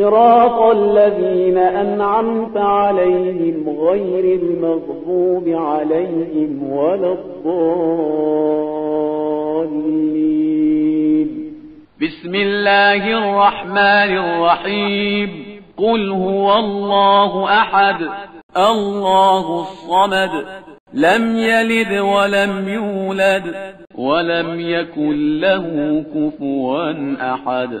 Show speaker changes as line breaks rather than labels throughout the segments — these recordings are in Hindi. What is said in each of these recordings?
صراط الذين أنعمت عليهم غير المغضوب عليهم ولا الضالين بسم الله الرحمن الرحيم قل هو الله أحد الله الصمد لم يلد ولم يولد ولم يكن له كفوا أحد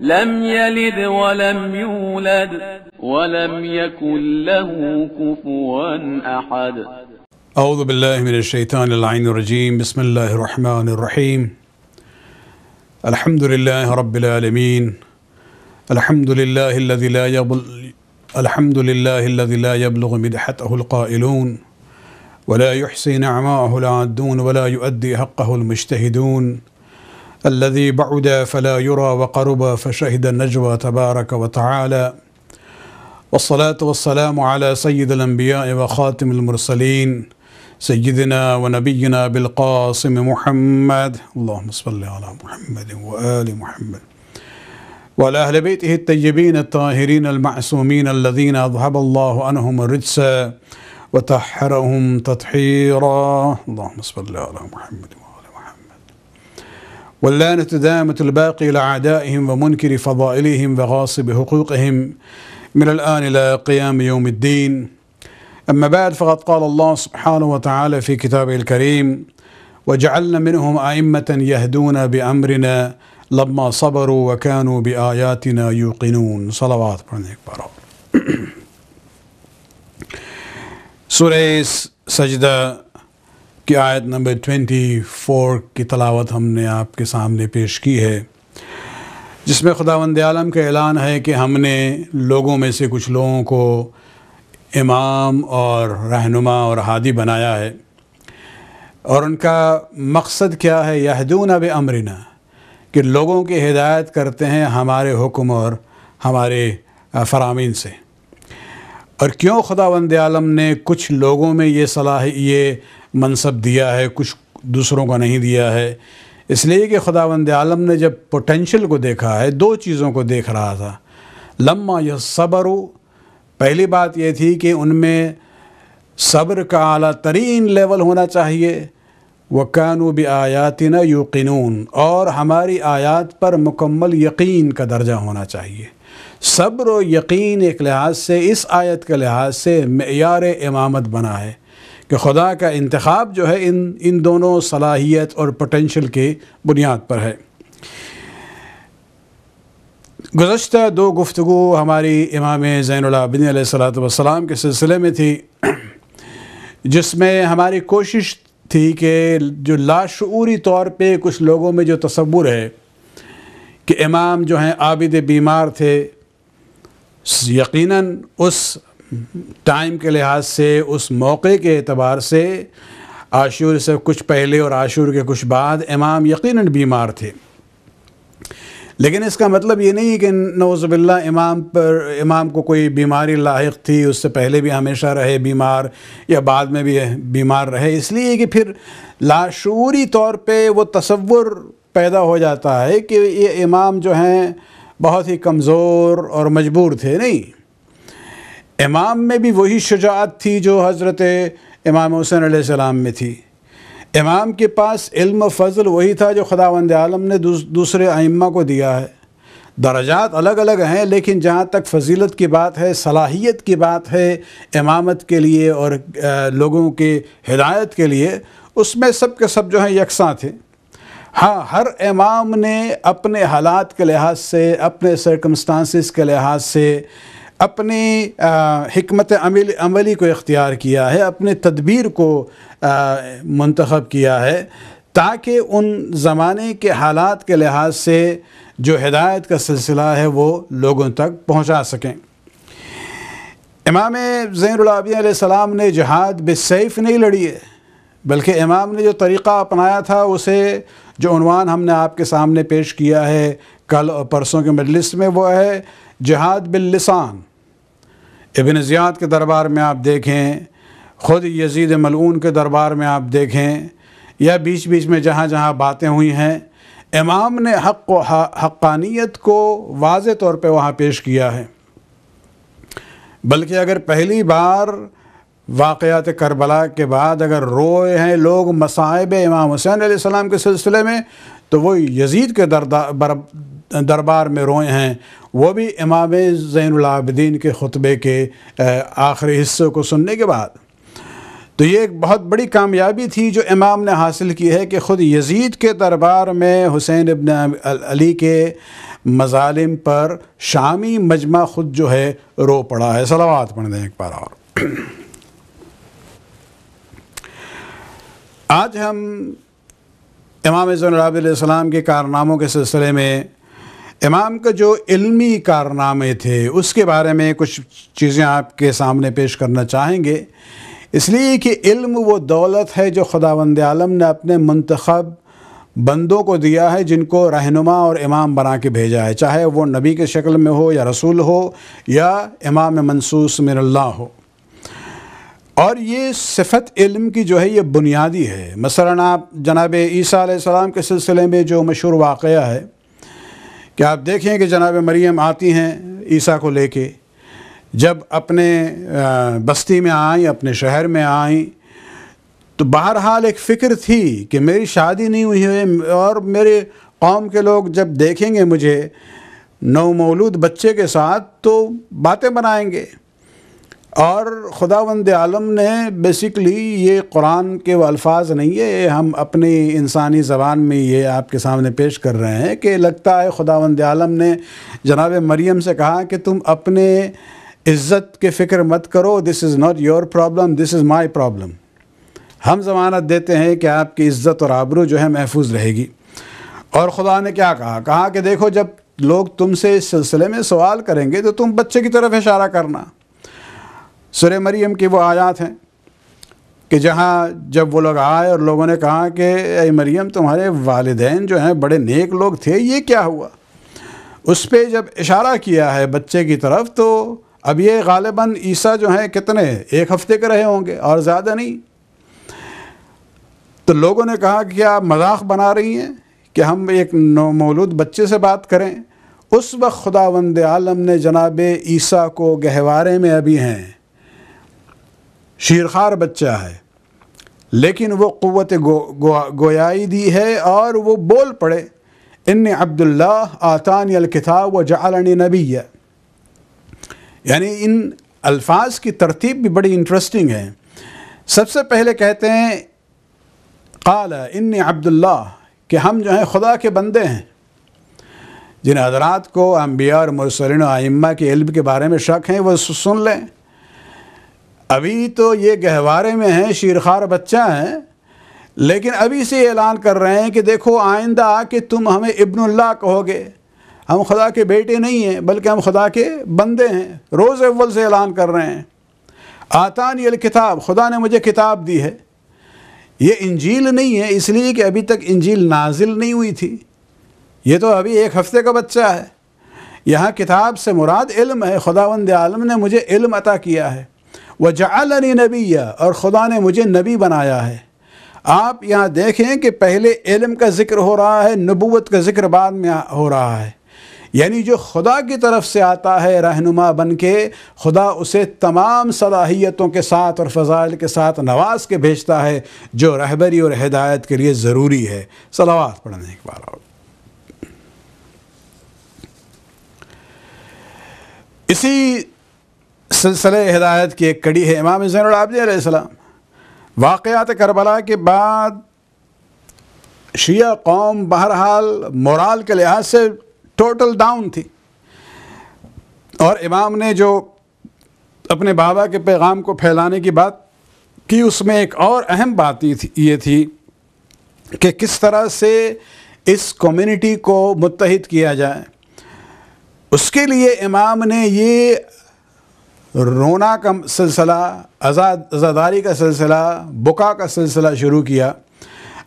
لم يلد ولم يولد ولم يكن له كفوا أحد أعوذ بالله من الشيطان العين الرجيم بسم الله الرحمن الرحيم الحمد لله رب العالمين الحمد لله الذي لا يبل الحمد لله الذي لا يبلغ مدحته القائلون ولا يحصي نعماه العادون ولا يؤدي حقه المجتهدون الذي بعد فلا يرى وقرب فشهد النجوى تبارك وتعالى والصلاة والسلام على سيد الأنبياء وخاتم المرسلين سيدنا ونبينا بالقاسم محمد اللهم صل على محمد وآل محمد وعلى أهل بيته الطيبين الطاهرين المعصومين الذين أذهب الله عنهم الرجس وتحرهم تطهيرا اللهم صل على محمد وآل واللانة دامة الباقي لعدائهم ومنكر فضائلهم وغاصب حقوقهم من الآن إلى قيام يوم الدين أما بعد فقد قال الله سبحانه وتعالى في كتابه الكريم وجعلنا منهم أئمة يهدون بأمرنا لما صبروا وكانوا بآياتنا يوقنون صلوات سورة سجدة की आयत नंबर 24 की तलावत हमने आपके सामने पेश की है जिसमें खुदावंद आलम का ऐलान है कि हमने लोगों में से कुछ लोगों को इमाम और रहनुमा और हादी बनाया है और उनका मकसद क्या है यहदून अब अमरना कि लोगों की हिदायत करते हैं हमारे हुक्म और हमारे फरामीन से और क्यों खुदा वंद आलम ने कुछ लोगों में ये सलाह ये मनसब दिया है कुछ दूसरों को नहीं दिया है इसलिए कि खुदावंद आलम ने जब पोटेंशल को देखा है दो चीज़ों को देख रहा था लम्मा यह सब्र पहली बात यह थी कि उनमें सब्र का अला तरीन लेवल होना चाहिए वकानु भी आयातिन यकीनून और हमारी आयात पर मुकम्मल यकीन का दर्जा होना चाहिए सब्र यकीन एक लिहाज से इस आयत के लिहाज से मैार इमामत बना है कि खुदा का इंतखब जो है इन इन दोनों सलाहियत और पोटेंशल के बुनियाद पर है गुज्त दो गुफ्तु हमारी इमाम ज़ैनबिन सलाम के सिलसिले में थी जिसमें हमारी कोशिश थी कि जो लाशूरी तौर पर कुछ लोगों में जो तस्वुर है कि इमाम जो हैं आबिद बीमार थे यकीनन उस टाइम के लिहाज से उस मौके के अतबार से आशूर से कुछ पहले और आशूर के कुछ बाद इमाम यकीनन बीमार थे लेकिन इसका मतलब ये नहीं कि नौज़बिल्ला इमाम पर इमाम को कोई बीमारी लाइक थी उससे पहले भी हमेशा रहे बीमार या बाद में भी बीमार रहे इसलिए कि फिर लाशूरी तौर पे वो तस्वुर पैदा हो जाता है कि ये इमाम जो हैं बहुत ही कमज़ोर और मजबूर थे नहीं इमाम में भी वही शुजात थी जो हज़रत इमाम हुसैन सलाम में थी इमाम के पास इल्म फ़ज़ल वही था जो खुदावंद आलम ने दूस, दूसरे आइम्मा को दिया है दर्जात अलग अलग हैं लेकिन जहाँ तक फजीलत की बात है सलाहियत की बात है इमामत के लिए और लोगों के हिदायत के लिए उसमें सब के सब जो हैं यकसा थे हाँ हर इमाम ने अपने हालात के लिहाज से अपने सरकमस्टांसिस के लिहाज से अपनी हमत अमल अमली को इख्तियार किया है अपने तदबीर को मंतखब किया है ताकि उन ज़माने के हालात के लिहाज से जो हदायत का सिलसिला है वो लोगों तक पहुँचा सकें इमाम ज़ैनलाबियाम ने जहाद बेसैफ नहीं लड़ी है बल्कि इमाम ने जो तरीक़ा अपनाया था उसे जो अनवान हमने आपके सामने पेश किया है कल और परसों के मजलिस में वो है जहाद बिल्लिसान इबन ज़ियाद के दरबार में आप देखें ख़ुद यजीद मलून के दरबार में आप देखें या बीच बीच में जहाँ जहाँ बातें हुई हैं इमाम ने हक को हक्कानियत को वाज तौर पे वहाँ पेश किया है बल्कि अगर पहली बार वाक़ात करबला के बाद अगर रोए हैं लोग मसाइब इमाम हुसैन सलाम के सिलसिले में तो वो यजीद के दरबार में रोए हैं वो भी इमाम ज़ैनआबदीन के ख़ुतबे के आखिरी हिस्सों को सुनने के बाद तो ये एक बहुत बड़ी कामयाबी थी जो इमाम ने हासिल की है कि ख़ुद यजीद के दरबार में हुसैन इबन अली के मजालिम पर शामी मजमा ख़ुद जो है रो पड़ा है सलावात पढ़ दें एक बार और आज हम इमाम ज़ैनआबदीन के कारनामों के सिलसिले में इमाम के जो इल्मी कारनामे थे उसके बारे में कुछ चीज़ें आपके सामने पेश करना चाहेंगे इसलिए कि इल्म वो दौलत है जो खुदा वंद आलम ने अपने मंतखब बंदों को दिया है जिनको रहनुमा और इमाम बना के भेजा है चाहे वो नबी के शक्ल में हो या रसूल हो या इमाम मनसूस मिनल्ला हो और ये सिफत इल्म की जो है ये बुनियादी है मसला आप जनाब ईसा सलाम के सिलसिले में जो मशहूर वाक़ है कि आप देखें कि जनाब मरीम आती हैं ईसा को लेके जब अपने बस्ती में आई अपने शहर में आई तो बहरहाल एक फ़िक्र थी कि मेरी शादी नहीं हुई है और मेरे कौम के लोग जब देखेंगे मुझे नवमौलूद बच्चे के साथ तो बातें बनाएंगे और खुदा वंद आलम ने बेसिकली ये कुरान के वो अल्फाज नहीं है हम अपनी इंसानी ज़बान में ये आपके सामने पेश कर रहे हैं कि लगता है खुदा वंद आलम ने जनाब मरीम से कहा कि तुम अपने इज़्ज़त के फ़िक्र मत करो this is not your problem this is my problem हम ज़मानत देते हैं कि आपकी इज़्ज़त और आबरू जो है महफूज रहेगी और ख़ुदा ने क्या कहा कहा कि देखो जब लोग तुमसे इस सिलसिले में सवाल करेंगे तो तुम बच्चे की तरफ इशारा करना सुर मरीम की वो आयात हैं कि जहाँ जब वो लोग आए और लोगों ने कहा कि अय मरीम तुम्हारे वालदेन जो हैं बड़े नेक लोग थे ये क्या हुआ उस पर जब इशारा किया है बच्चे की तरफ तो अब ये गालिबा ईसा जो हैं कितने एक हफ्ते के रहे होंगे और ज़्यादा नहीं तो लोगों ने कहा कि आप मजाक बना रही हैं कि हम एक मौलूद बच्चे से बात करें उस वक्त खुदा वंद आलम ने जनाब ईसा को गहवारे में अभी हैं शीरखार बच्चा है लेकिन वो क़वत गो, गो, गोयाई दी है और वो बोल पड़े इन अब्दुल्ला आतान अलकिताब व जालनी नबी यानी इन अल्फाज की तरतीब भी बड़ी इंटरेस्टिंग है सबसे पहले कहते हैं काल इन अब्दुल्ला कि हम जो हैं खुदा के बंदे हैं जिन हजरात को अम्बिया और मसरिन आइम्मा के इल्म के बारे में शक हैं वो सुन लें अभी तो ये गहवारे में हैं शीरखार बच्चा हैं लेकिन अभी से ऐलान कर रहे हैं कि देखो आइंदा कि तुम हमें इब्नुल्लाह कहोगे हम खुदा के बेटे नहीं हैं बल्कि हम खुदा के बंदे हैं रोज़ अव्वल से ऐलान कर रहे हैं आतानी किताब खुदा ने मुझे किताब दी है ये इंजील नहीं है इसलिए कि अभी तक इंजील नाजिल नहीं हुई थी ये तो अभी एक हफ्ते का बच्चा है यहाँ किताब से मुराद इल्म है खुदावंद आलम ने मुझे इल्म अता किया है व जलानी नबी और ख़ुदा ने मुझे नबी बनाया है आप यहाँ देखें कि पहले इलम का ज़िक्र हो रहा है नबूत का ज़िक्र बाद में हो रहा है यानी जो खुदा की तरफ से आता है रहनुमा बन के खुदा उसे तमाम सलाहियतों के साथ और फ़जाइल के साथ नवाज के भेजता है जो रहबरी और हिदायत के लिए ज़रूरी है सलावात पढ़ने के बाद इसी सिलसिले हिदायत की एक कड़ी है इमाम हुसैन वाक़ात करबला के बाद शिया कौम बहरहाल मोराल के लिहाज से टोटल डाउन थी और इमाम ने जो अपने बाबा के पैगाम को फैलाने की बात की उसमें एक और अहम बात ये थी कि किस तरह से इस कम्युनिटी को मुतहद किया जाए उसके लिए इमाम ने ये रोना का सिलसिला आज़ाद आज़ादारी का सिलसिला बुका का सिलसिला शुरू किया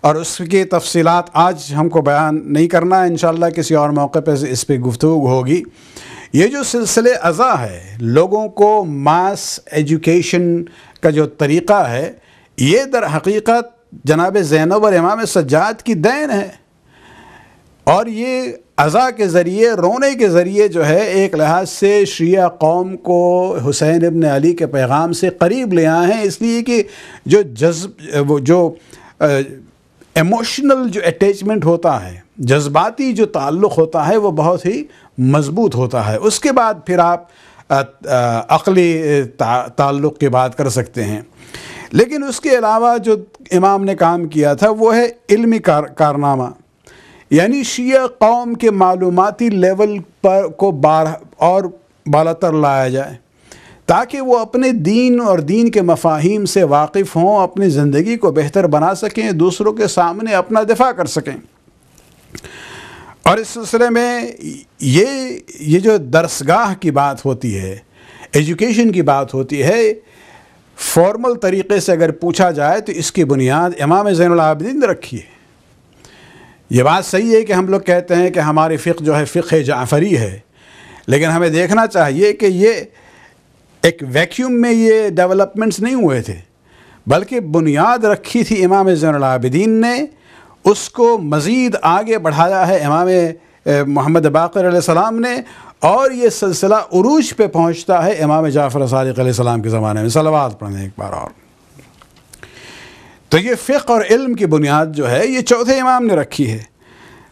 और उसकी तफसीत आज हमको बयान नहीं करना है इन किसी और मौके पर इस पर गुफ्तु होगी ये जो सिलसिले अज़ा है लोगों को मास एजुकेशन का जो तरीक़ा है ये दर हकीकत जनाब ज़ैनब और इमाम सज्जाद की देन है और ये अज़ा के ज़रिए रोने के ज़रिए जो है एक लिहाज से शिया कौम को हुसैन इबन अली के पैगाम से करीब ले आए हैं इसलिए कि जो जज्ब वो जो इमोशनल जो अटैचमेंट होता है जज्बाती जो ताल्लुक़ होता है वो बहुत ही मज़बूत होता है उसके बाद फिर आप अकली ता, ताल्लुक़ की बात कर सकते हैं लेकिन उसके अलावा जो इमाम ने काम किया था वो है इल्मी कार, कारनामा यानी शिया कौम के मालूमती लेवल पर को बार और बालतर लाया जाए ताकि वो अपने दीन और दीन के मफाहिम से वाकिफ़ हों अपनी ज़िंदगी को बेहतर बना सकें दूसरों के सामने अपना दिफा कर सकें और इस सिलसिले में ये ये जो दरसगाह की बात होती है एजुकेशन की बात होती है फॉर्मल तरीके से अगर पूछा जाए तो इसकी बुनियाद इमाम जैन रखी है ये बात सही है कि हम लोग कहते हैं कि हमारी फ़िक जो है फ़िक जाफरी है लेकिन हमें देखना चाहिए कि ये एक वैक्यूम में ये डेवलपमेंट्स नहीं हुए थे बल्कि बुनियाद रखी थी इमाम ज़ैनलाबिदीन ने उसको मज़ीद आगे बढ़ाया है इमाम मोहम्मद बाकर सलाम ने और ये सिलसिला उरूज पे पहुंचता है इमाम जाफ़र सदक़ के ज़माने में सलवाद पढ़ने एक बार और तो ये फ़िक और इल्म की बुनियाद जो है ये चौथे इमाम ने रखी है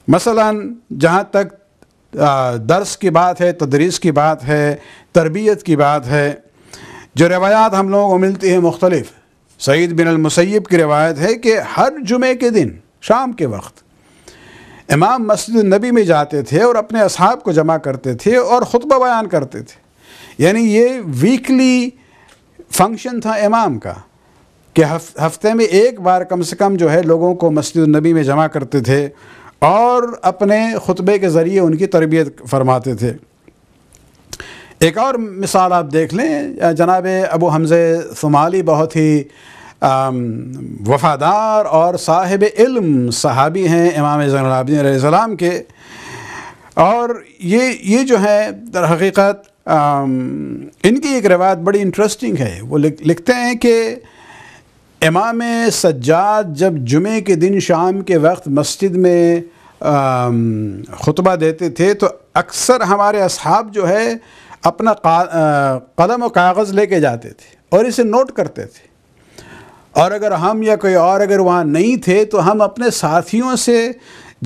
मसलन जहाँ तक दर्स की बात है तदरीस की बात है तरबियत की बात है जो रवायात हम लोगों को मिलती है मुख्तलिफ़ सईद बिन अलमसैब की रवायत है कि हर जुमे के दिन शाम के वक्त इमाम मस्जिद नबी में जाते थे और अपने असहाब को जमा करते थे और ख़ुतबा बयान करते थे यानी ये वीकली फंक्शन था इमाम का कि हफ्ते में एक बार कम से कम जो है लोगों को मस्जिद नबी में जमा करते थे और अपने खुतबे के ज़रिए उनकी तरबियत फरमाते थे एक और मिसाल आप देख लें जनाब अबू हमज़ शुमाली बहुत ही वफ़ादार और साहिब इल्म सहाबी हैं इमाम ज़ैनआबदीन के और ये ये जो है दर हकीकत इनकी एक रवायत बड़ी इंटरेस्टिंग है वो लिख, लिखते हैं कि इमाम सज्जाद जब जुमे के दिन शाम के वक्त मस्जिद में खुतबा देते थे तो अक्सर हमारे असहाब जो है अपना कलम और कागज़ लेके जाते थे और इसे नोट करते थे और अगर हम या कोई और अगर वहाँ नहीं थे तो हम अपने साथियों से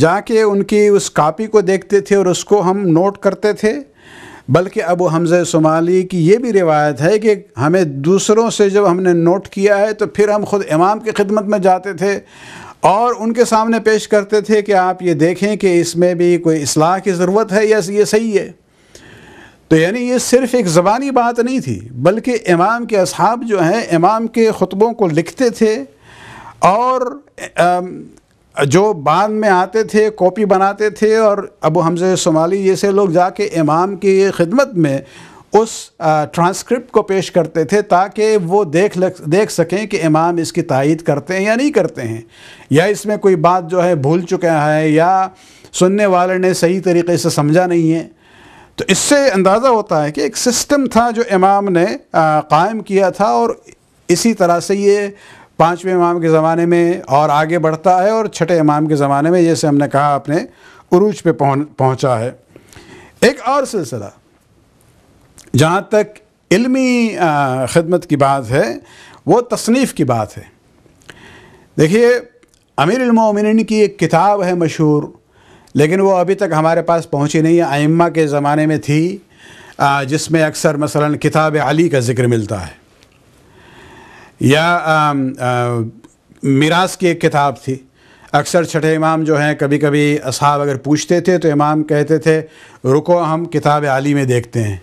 जाके उनकी उस कापी को देखते थे और उसको हम नोट करते थे बल्कि अबू हमज़ शुमाली की ये भी रिवायत है कि हमें दूसरों से जब हमने नोट किया है तो फिर हम ख़ुद इमाम की खिदमत में जाते थे और उनके सामने पेश करते थे कि आप ये देखें कि इसमें भी कोई असलाह की ज़रूरत है या ये सही है तो यानी ये सिर्फ एक ज़बानी बात नहीं थी बल्कि इमाम के अब जो हैं इमाम के ख़ुतबों को लिखते थे और जो बाद में आते थे कॉपी बनाते थे और अबू हमजे सोमाली जैसे लोग जाके इमाम की खिदमत में उस ट्रांसक्रिप्ट को पेश करते थे ताकि वो देख लग, देख सकें कि इमाम इसकी तायद करते हैं या नहीं करते हैं या इसमें कोई बात जो है भूल चुका है या सुनने वाले ने सही तरीके से समझा नहीं है तो इससे अंदाज़ा होता है कि एक सिस्टम था जो इमाम ने कायम किया था और इसी तरह से ये पाँचवें इमाम के ज़माने में और आगे बढ़ता है और छठे इमाम के ज़माने में जैसे हमने कहा अपने उरूज पे पहुँचा है एक और सिलसिला जहाँ तक इल्मी ख़दमत की बात है वो तसनीफ़ की बात है देखिए अमीर उमिन की एक किताब है मशहूर लेकिन वो अभी तक हमारे पास पहुँची नहीं है आइम्मा के ज़माने में थी जिसमें अक्सर मसलन किताब अली का ज़िक्र मिलता है या um, uh, मिरास की एक किताब थी अक्सर छठे इमाम जो हैं कभी कभी असहाब अगर पूछते थे तो इमाम कहते थे रुको हम किताब आली में देखते हैं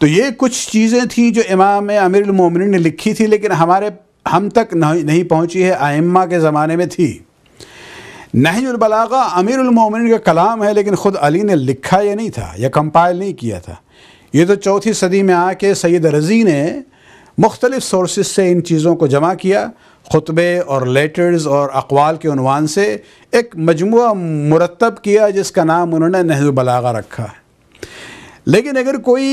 तो ये कुछ चीज़ें थी जो इमाम अमीर मोमिन ने लिखी थी लेकिन हमारे हम तक नहीं पहुंची है आइम्मा के ज़माने में थी नहजुलबलागा अमीर मोमिन का कलाम है लेकिन ख़ुद अली ने लिखा ये नहीं था या कंपाइल नहीं किया था ये तो चौथी सदी में आके सैद रज़ी ने मुख्तलिफ़ सोर्स से इन चीज़ों को जमा किया खुतबे और लेटर्स और अकवाल के अनवान से एक मजमू मुरतब किया जिसका नाम उन्होंने नहज बलागा रखा है लेकिन अगर कोई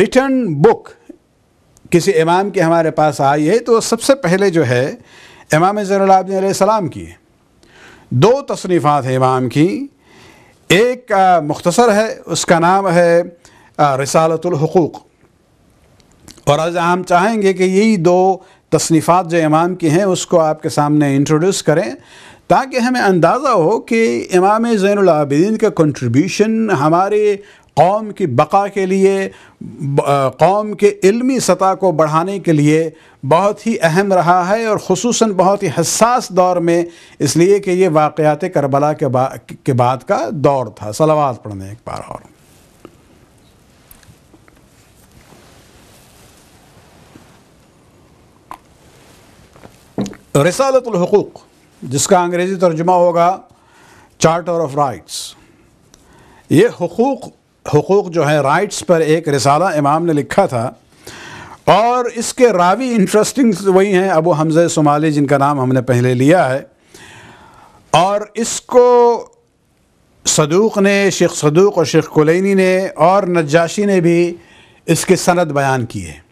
रिटर्न बुक किसी इमाम के हमारे पास आई है तो सबसे पहले जो है इमाम ज़ैनआबदीसम की दो तसनीफ़ात हैं इमाम की एक मुख्तसर है उसका नाम है रसालतुलहकूक़ और आज हम चाहेंगे कि यही दो तसनीफ़ात जो इमाम की हैं उसको आपके सामने इंट्रोड्यूस करें ताकि हमें अंदाज़ा हो कि इमाम ज़ैनआबदीन का कंट्रीब्यूशन हमारे कौम की बका के लिए कौम के इल्मी सतह को बढ़ाने के लिए बहुत ही अहम रहा है और खसूस बहुत ही हसास दौर में इसलिए कि ये वाक़ात करबला के, बा, के बाद का दौर था सलावाद पढ़ने एक बार और रसालतलहकूक़ जिसका अंग्रेज़ी तर्जुमा होगा चार्टर ऑफ राइट्स ये हकूक़ हकूक़ जो है राइट्स पर एक रसाला इमाम ने लिखा था और इसके रावी इंटरेस्टिंग वही हैं अबू हमज़ शुमाली जिनका नाम हमने पहले लिया है और इसको सदूक ने शेख सदूक और शेख कुलैनी ने और नजाशी ने भी इसके सनद बयान की है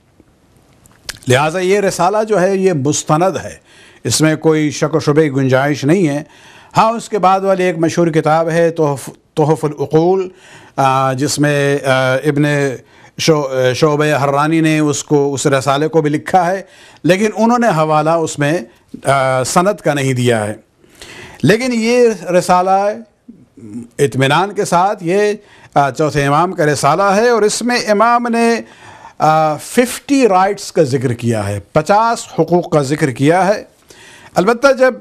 लिहाजा ये रसाला जो है ये मुस्ंद है इसमें कोई शक शुबे गुंजाइश नहीं है हाँ उसके बाद वाली एक मशहूर किताब है तोहफ तोहफ़ुलूल जिसमें इबन शो शोब हर्रानी ने उसको उस रसाले को भी लिखा है लेकिन उन्होंने हवाला उसमें सनत का नहीं दिया है लेकिन ये रसाला इतमान के साथ ये चौथे इमाम का रसाला है और इसमें इमाम ने फ़िफ्टी राइट्स का ज़िक्र किया है पचास हकूक़ का ज़िक्र किया है अलबत् जब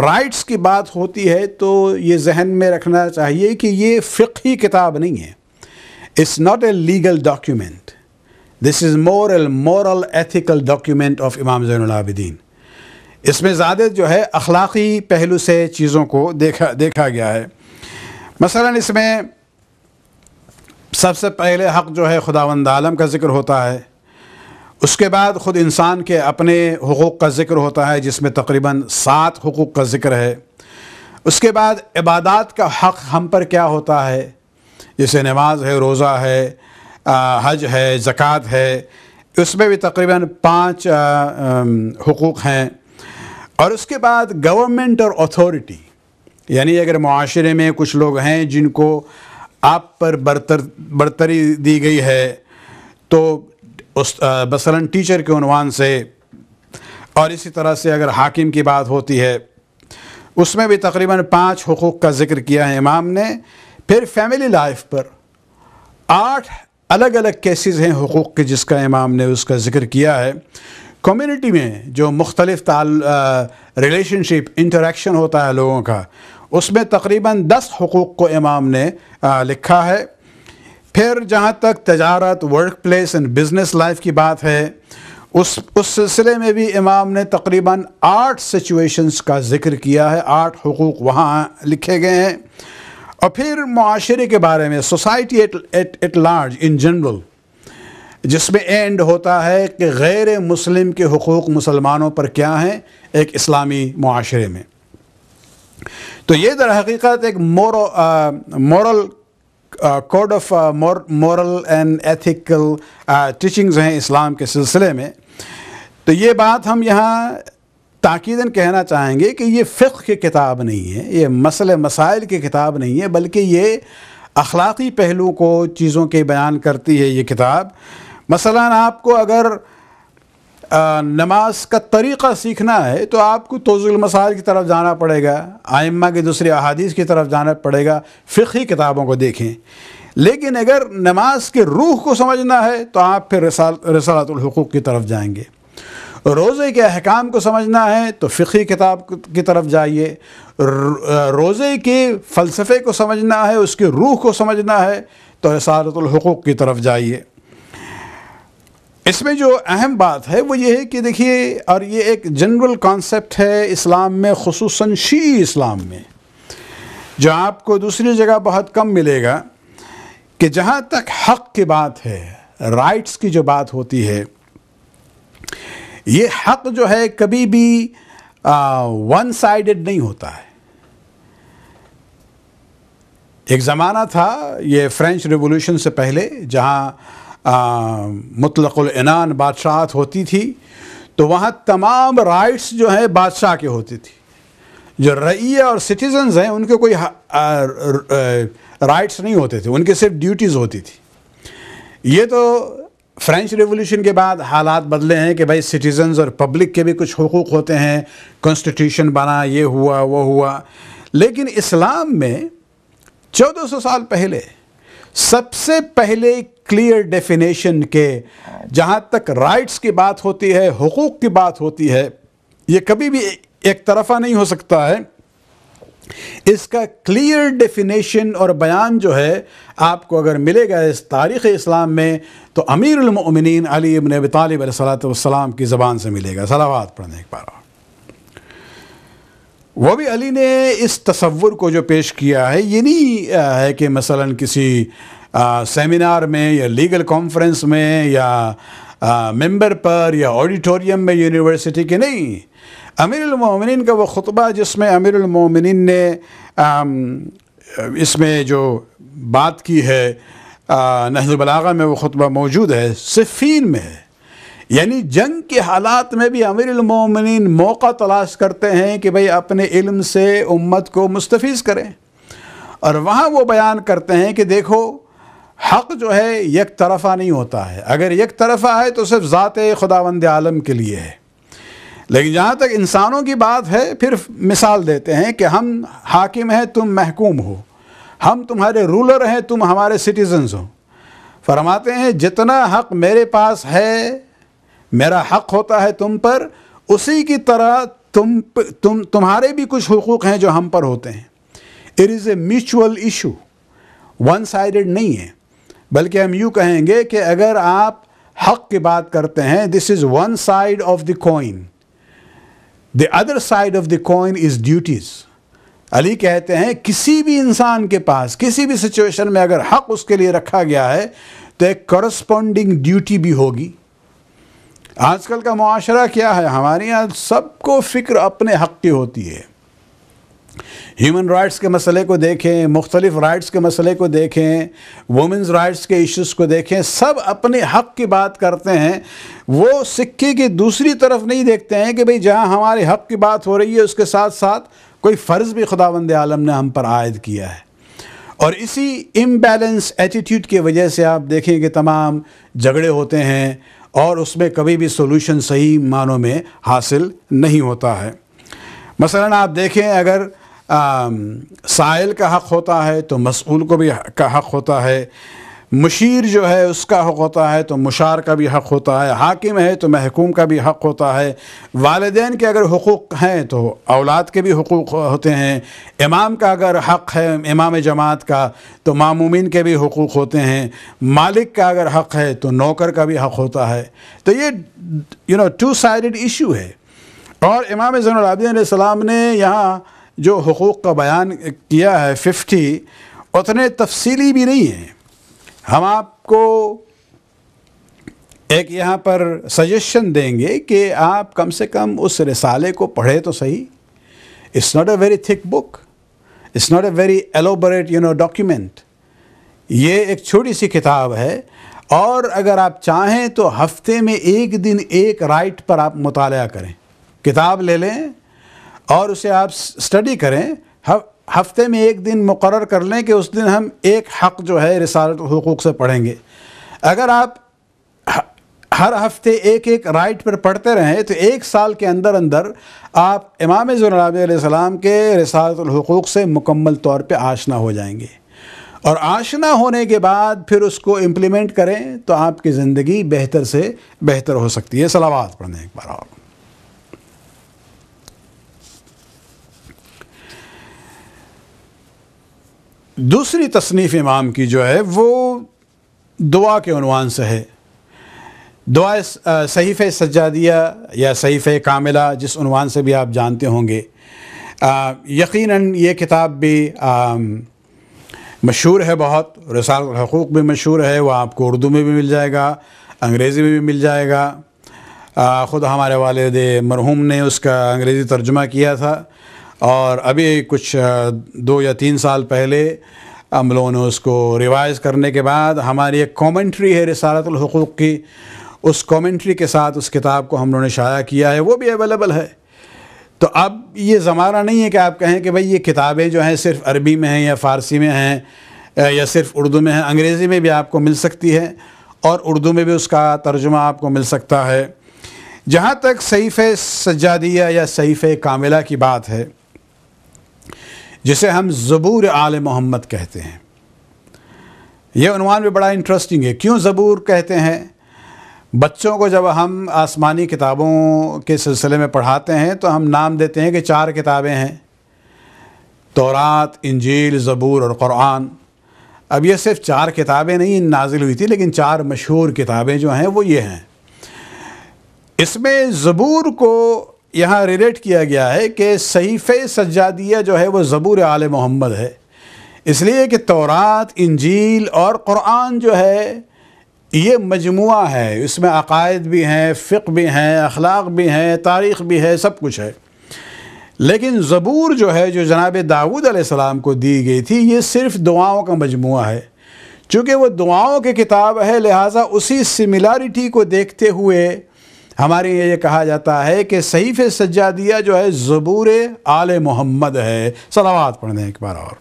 राइट्स की बात होती है तो ये जहन में रखना चाहिए कि ये फ़िकी किताब नहीं है it's not a legal document this is moral moral ethical document of इमाम जैनदीन इसमें ज़्यादा जो है अखलाक़ी पहलू से चीज़ों को देखा देखा गया है मसला इसमें सबसे पहले हक़ जो है खुदावंद आलम का ज़िक्र होता है उसके बाद ख़ुद इंसान के अपने हकूक़ का ज़िक्र होता है जिसमें तकरीबन सात हकूक़ का ज़िक्र है उसके बाद इबादत का हक़ हम पर क्या होता है जैसे नमाज है रोज़ा है आ, हज है ज़क़़त है उसमें भी तकरीबन पाँच हकूक़ हैं और उसके बाद गवर्नमेंट और अथॉरिटी यानी अगर माशरे में कुछ लोग हैं जिनको आप पर बरतर बरतरी दी गई है तो उस मसला टीचर के अनवान से और इसी तरह से अगर हाकिम की बात होती है उसमें भी तकरीबन पाँच हकूक़ का जिक्र किया है इमाम ने फिर फैमिली लाइफ पर आठ अलग अलग केसेस हैं हकूक़ के जिसका इमाम ने उसका जिक्र किया है कम्युनिटी में जो मुख्तलिफ रिलेशनशिप इंटरेक्शन होता है लोगों का उसमें तकरीबन दस हकूक़ को इमाम ने आ, लिखा है फिर जहाँ तक तजारत work place and business life की बात है उस उस सिलसिले में भी इमाम ने तकरीबन आठ सिचुएशंस का जिक्र किया है आठ हकूक़ वहाँ लिखे गए हैं और फिर माशरे के बारे में society at at at large in general जिसमें एंड होता है कि गैर मुस्लिम के हकूक़ मुसलमानों पर क्या हैं एक इस्लामी माशरे में तो ये दर हकीकत एक moral code of moral and ethical teachings हैं इस्लाम के सिलसिले में तो ये बात हम यहाँ ताकीदन कहना चाहेंगे कि ये फ़िक्र की किताब नहीं है ये मसल मसाइल की किताब नहीं है बल्कि ये अखलाक़ी पहलू को चीज़ों के बयान करती है ये किताब मसला आपको अगर नमाज का तरीक़ा सीखना है तो आपको तोज़ुलमसाल की तरफ जाना पड़ेगा आइम्मा के दूसरे अहादीस की तरफ जाना पड़ेगा फ़िकी किताबों को देखें लेकिन अगर नमाज के रूह को समझना है तो आप फिर रसाल रसालतुलहकूक़ की तरफ जाएंगे रोज़े के अहकाम को समझना है तो फ़िकी किताब की तरफ जाइए रोज़े के फ़लसफ़े को समझना है उसके रूह को समझना है तो रसालतुलहकूक़ की तरफ जाइए इसमें जो अहम बात है वो ये है कि देखिए और ये एक जनरल कॉन्सेप्ट है इस्लाम में खसूस शी इस्लाम में जो आपको दूसरी जगह बहुत कम मिलेगा कि जहाँ तक हक़ की बात है राइट्स की जो बात होती है ये हक़ जो है कभी भी वन साइडेड नहीं होता है एक ज़माना था ये फ्रेंच रिवोल्यूशन से पहले जहाँ मुतलकुलनान बादशाहत होती थी तो वहाँ तमाम राइट्स जो हैं बादशाह के होती थी जो रईय और सिटीजन्स हैं उनके कोई राइट्स नहीं होते थे उनके सिर्फ ड्यूटीज़ होती थी ये तो फ्रेंच रिवोल्यूशन के बाद हालात बदले हैं कि भाई सिटीजन्स और पब्लिक के भी कुछ हकूक़ होते हैं कॉन्स्टिट्यूशन बना ये हुआ वो हुआ लेकिन इस्लाम में 1400 साल पहले सबसे पहले क्लियर डेफिनेशन के जहाँ तक राइट्स की बात होती है हकूक़ की बात होती है ये कभी भी एक तरफा नहीं हो सकता है इसका क्लियर डेफिनेशन और बयान जो है आपको अगर मिलेगा इस तारीख़ इस्लाम में तो अमीरमिन अली इबन तालब सलात की ज़बान से मिलेगा सलावात पढ़ने के बारा वबी अली ने इस तस्वुर को जो पेश किया है ये नहीं है कि मसला किसी सेमिनार में या लीगल कॉन्फ्रेंस में या मेंबर पर या ऑडिटोरियम में यूनिवर्सिटी के नहीं अमीरमिन का वो ख़ुतबा जिसमें अमीरमिन ने इसमें जो बात की है नहजबलागा में वो ख़ुतबा मौजूद है सिफ़ीन में है यानी जंग के हालात में भी अमीरमिन मौका तलाश करते हैं कि भाई अपने इल्म से उम्मत को मुस्तफ़ करें और वहाँ वो बयान करते हैं कि देखो हक़ जो है यक तरफ़ा नहीं होता है अगर यक तरफ़ा है तो सिर्फ ज़ात खुदावंद आलम के लिए है लेकिन जहाँ तक इंसानों की बात है फिर मिसाल देते हैं कि हम हाकिम हैं तुम महकूम हो हम तुम्हारे रूलर हैं तुम हमारे सिटीज़न्स हो फरमाते हैं जितना हक़ मेरे पास है मेरा हक़ होता है तुम पर उसी की तरह तुम तुम तुम्हारे भी कुछ हकूक़ हैं जो हम पर होते हैं it is a mutual issue one sided नहीं है बल्कि हम यूँ कहेंगे कि अगर आप हक़ की बात करते हैं this is one side of the coin the other side of the coin is duties अली कहते हैं किसी भी इंसान के पास किसी भी सिचुएशन में अगर हक़ उसके लिए रखा गया है तो एक करस्पॉन्डिंग ड्यूटी भी होगी आजकल का माशरा क्या है हमारे यहाँ सबको फ़िक्र अपने हक़ की होती है ह्यूमन राइट्स के मसले को देखें मुख्तलिफ राइट्स के मसले को देखें वुमेंस राइट्स के इश्यूज़ को देखें सब अपने हक़ की बात करते हैं वो सिक्के की दूसरी तरफ नहीं देखते हैं कि भाई जहाँ हमारे हक़ की बात हो रही है उसके साथ साथ कोई फ़र्ज़ भी खुदावंद आलम ने हम पर आयद किया है और इसी इम्बेलेंस एटीट्यूड की वजह से आप देखें कि तमाम झगड़े होते हैं और उसमें कभी भी सोल्यूशन सही मानों में हासिल नहीं होता है मसलन आप देखें अगर आ, साइल का हक़ होता है तो मसूल को भी का हक़ होता है मशीर जो है उसका हक़ होता है तो मुशार का भी हक़ होता है हाकिम है तो महकूम का भी हक़ होता है वालदेन के अगर हकूक़ हैं तो औलाद के भी हकूक़ होते हैं इमाम का अगर हक़ है इमाम जमात का तो मामूमिन के भी हकूक़ होते हैं मालिक का अगर हक़ है तो नौकर का भी हक़ होता है तो ये you know two side issue है और इमाम जैनलाबदीन ने यहाँ जो हकूक़ का बयान किया है फिफ्टी उतने तफसीली भी नहीं हैं हम आपको एक यहाँ पर सजेशन देंगे कि आप कम से कम उस रिसाले को पढ़े तो सही it's not a very thick book it's not a very elaborate you know document ये एक छोटी सी किताब है और अगर आप चाहें तो हफ्ते में एक दिन एक राइट पर आप मताल करें किताब ले लें और उसे आप स्टडी करें हफ्ते में एक दिन मुकर कर लें कि उस दिन हम एक हक़ जो है रिसालत हकूक़ से पढ़ेंगे अगर आप हर हफ्ते एक एक राइट पर पढ़ते रहें तो एक साल के अंदर अंदर आप इमाम जनाबीम के रसालतलहूक़ से मुकम्मल तौर पर आशना हो जाएंगे और आशना होने के बाद फिर उसको इम्प्लीमेंट करें तो आपकी ज़िंदगी बेहतर से बेहतर हो सकती है सलावाद पढ़ने एक बार और दूसरी तसनीफ़ इमाम की जो है वो दुआ के अनवान से है दुआ सहीफ़ सज्जादिया या सहीफ़ कामिला जिस अनवान से भी आप जानते होंगे यकीनन ये किताब भी मशहूर है बहुत रसाल हकूक़ भी मशहूर है वह आपको उर्दू में भी मिल जाएगा अंग्रेज़ी में भी मिल जाएगा ख़ुद हमारे वालद मरहूम ने उसका अंग्रेज़ी तर्जुमा किया था और अभी कुछ दो या तीन साल पहले हम लोगों ने उसको रिवाइज़ करने के बाद हमारी एक कॉमेंट्री है रसारतलहूक़ की उस कॉमेंट्री के साथ उस किताब को हम लोगों ने शाया किया है वो भी अवेलेबल है तो अब ये ज़माना नहीं है कि आप कहें कि भाई ये किताबें जो हैं सिर्फ अरबी में हैं या फ़ारसी में हैं या सिर्फ उर्दू में हैं अंग्रेज़ी में भी आपको मिल सकती है और उर्दू में भी उसका तर्जुमा आपको मिल सकता है जहाँ तक सईफ़ सज्जादिया या सईफ़ कामिला की बात है जिसे हम ज़बूर आल मोहम्मद कहते हैं यह उनवान भी बड़ा इंटरेस्टिंग है क्यों ज़बूर कहते हैं बच्चों को जब हम आसमानी किताबों के सिलसिले में पढ़ाते हैं तो हम नाम देते हैं कि चार किताबें हैं तोरात इंजील ज़बूर और क़ुरान अब ये सिर्फ चार किताबें नहीं नाजिल हुई थी लेकिन चार मशहूर किताबें जो हैं वो ये हैं इसमें ज़बूर को यहाँ रिलेट किया गया है कि सहीफ़ सज्जादिया जो है वो ज़बूर आल मोहम्मद है इसलिए कि तौरात इंजील और क़ुरान जो है ये मजमू है इसमें अकायद भी हैं फ़िक भी हैं अखलाक भी हैं तारीख़ भी है सब कुछ है लेकिन ज़बूर जो है जो जनाब दाऊद आसमाम को दी गई थी ये सिर्फ़ दुआओं का मजमू है चूँकि वह दुआओं की किताब है लिहाजा उसी सिमिलारिटी को देखते हुए हमारे ये कहा जाता है कि सहीफ़ सज्जादिया जो है ज़बूर आल मोहम्मद है सलावात पढ़ दें एक बार और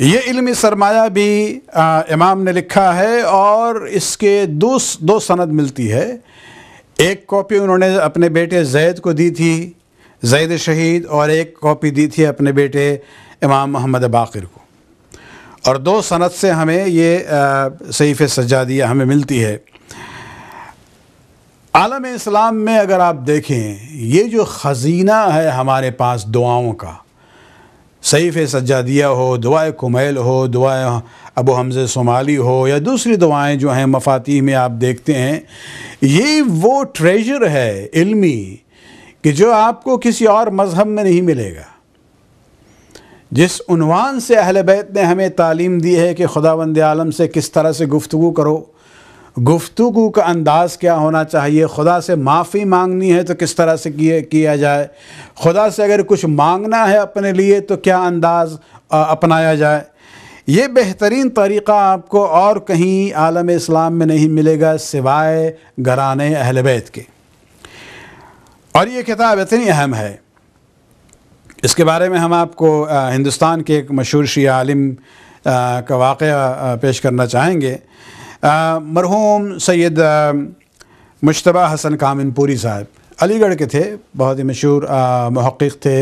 ये इल्मी सरमाया भी आ, इमाम ने लिखा है और इसके दो दो सनद मिलती है एक कॉपी उन्होंने अपने बेटे जैद को दी थी जैद शहीद और एक कॉपी दी थी अपने बेटे इमाम मोहम्मद बाकर को और दो सनत से हमें ये सईफ़ सजादिया हमें मिलती है आलम इस्लाम में अगर आप देखें ये जो ख़जीना है हमारे पास दुआओं का सईफ़ सज्जादिया हो दुआ कुमैल हो दुआ अबू हमज़ शुमाली हो या दूसरी दुआएं जो हैं मफाती में आप देखते हैं ये वो ट्रेजर है इल्मी कि जो आपको किसी और मज़हब में नहीं मिलेगा जिस उनवान से अहल बैत ने हमें तालीम दी है कि खुदा वंद आलम से किस तरह से गुफ्तु करो गुफ्तु का अंदाज़ क्या होना चाहिए खुदा से माफ़ी मांगनी है तो किस तरह से किए किया जाए खुदा से अगर कुछ मांगना है अपने लिए तो क्या अंदाज़ अपनाया जाए ये बेहतरीन तरीक़ा आपको और कहीं आलम इस्लाम में नहीं मिलेगा सिवाय घरान अहल बैत के और ये किताब इतनी अहम है इसके बारे में हम आपको हिंदुस्तान के एक मशहूर शी का वाक़ पेश करना चाहेंगे मरहूम सैद मुशतबा हसन कामिनपुरी साहब अलीगढ़ के थे बहुत ही मशहूर महक़ थे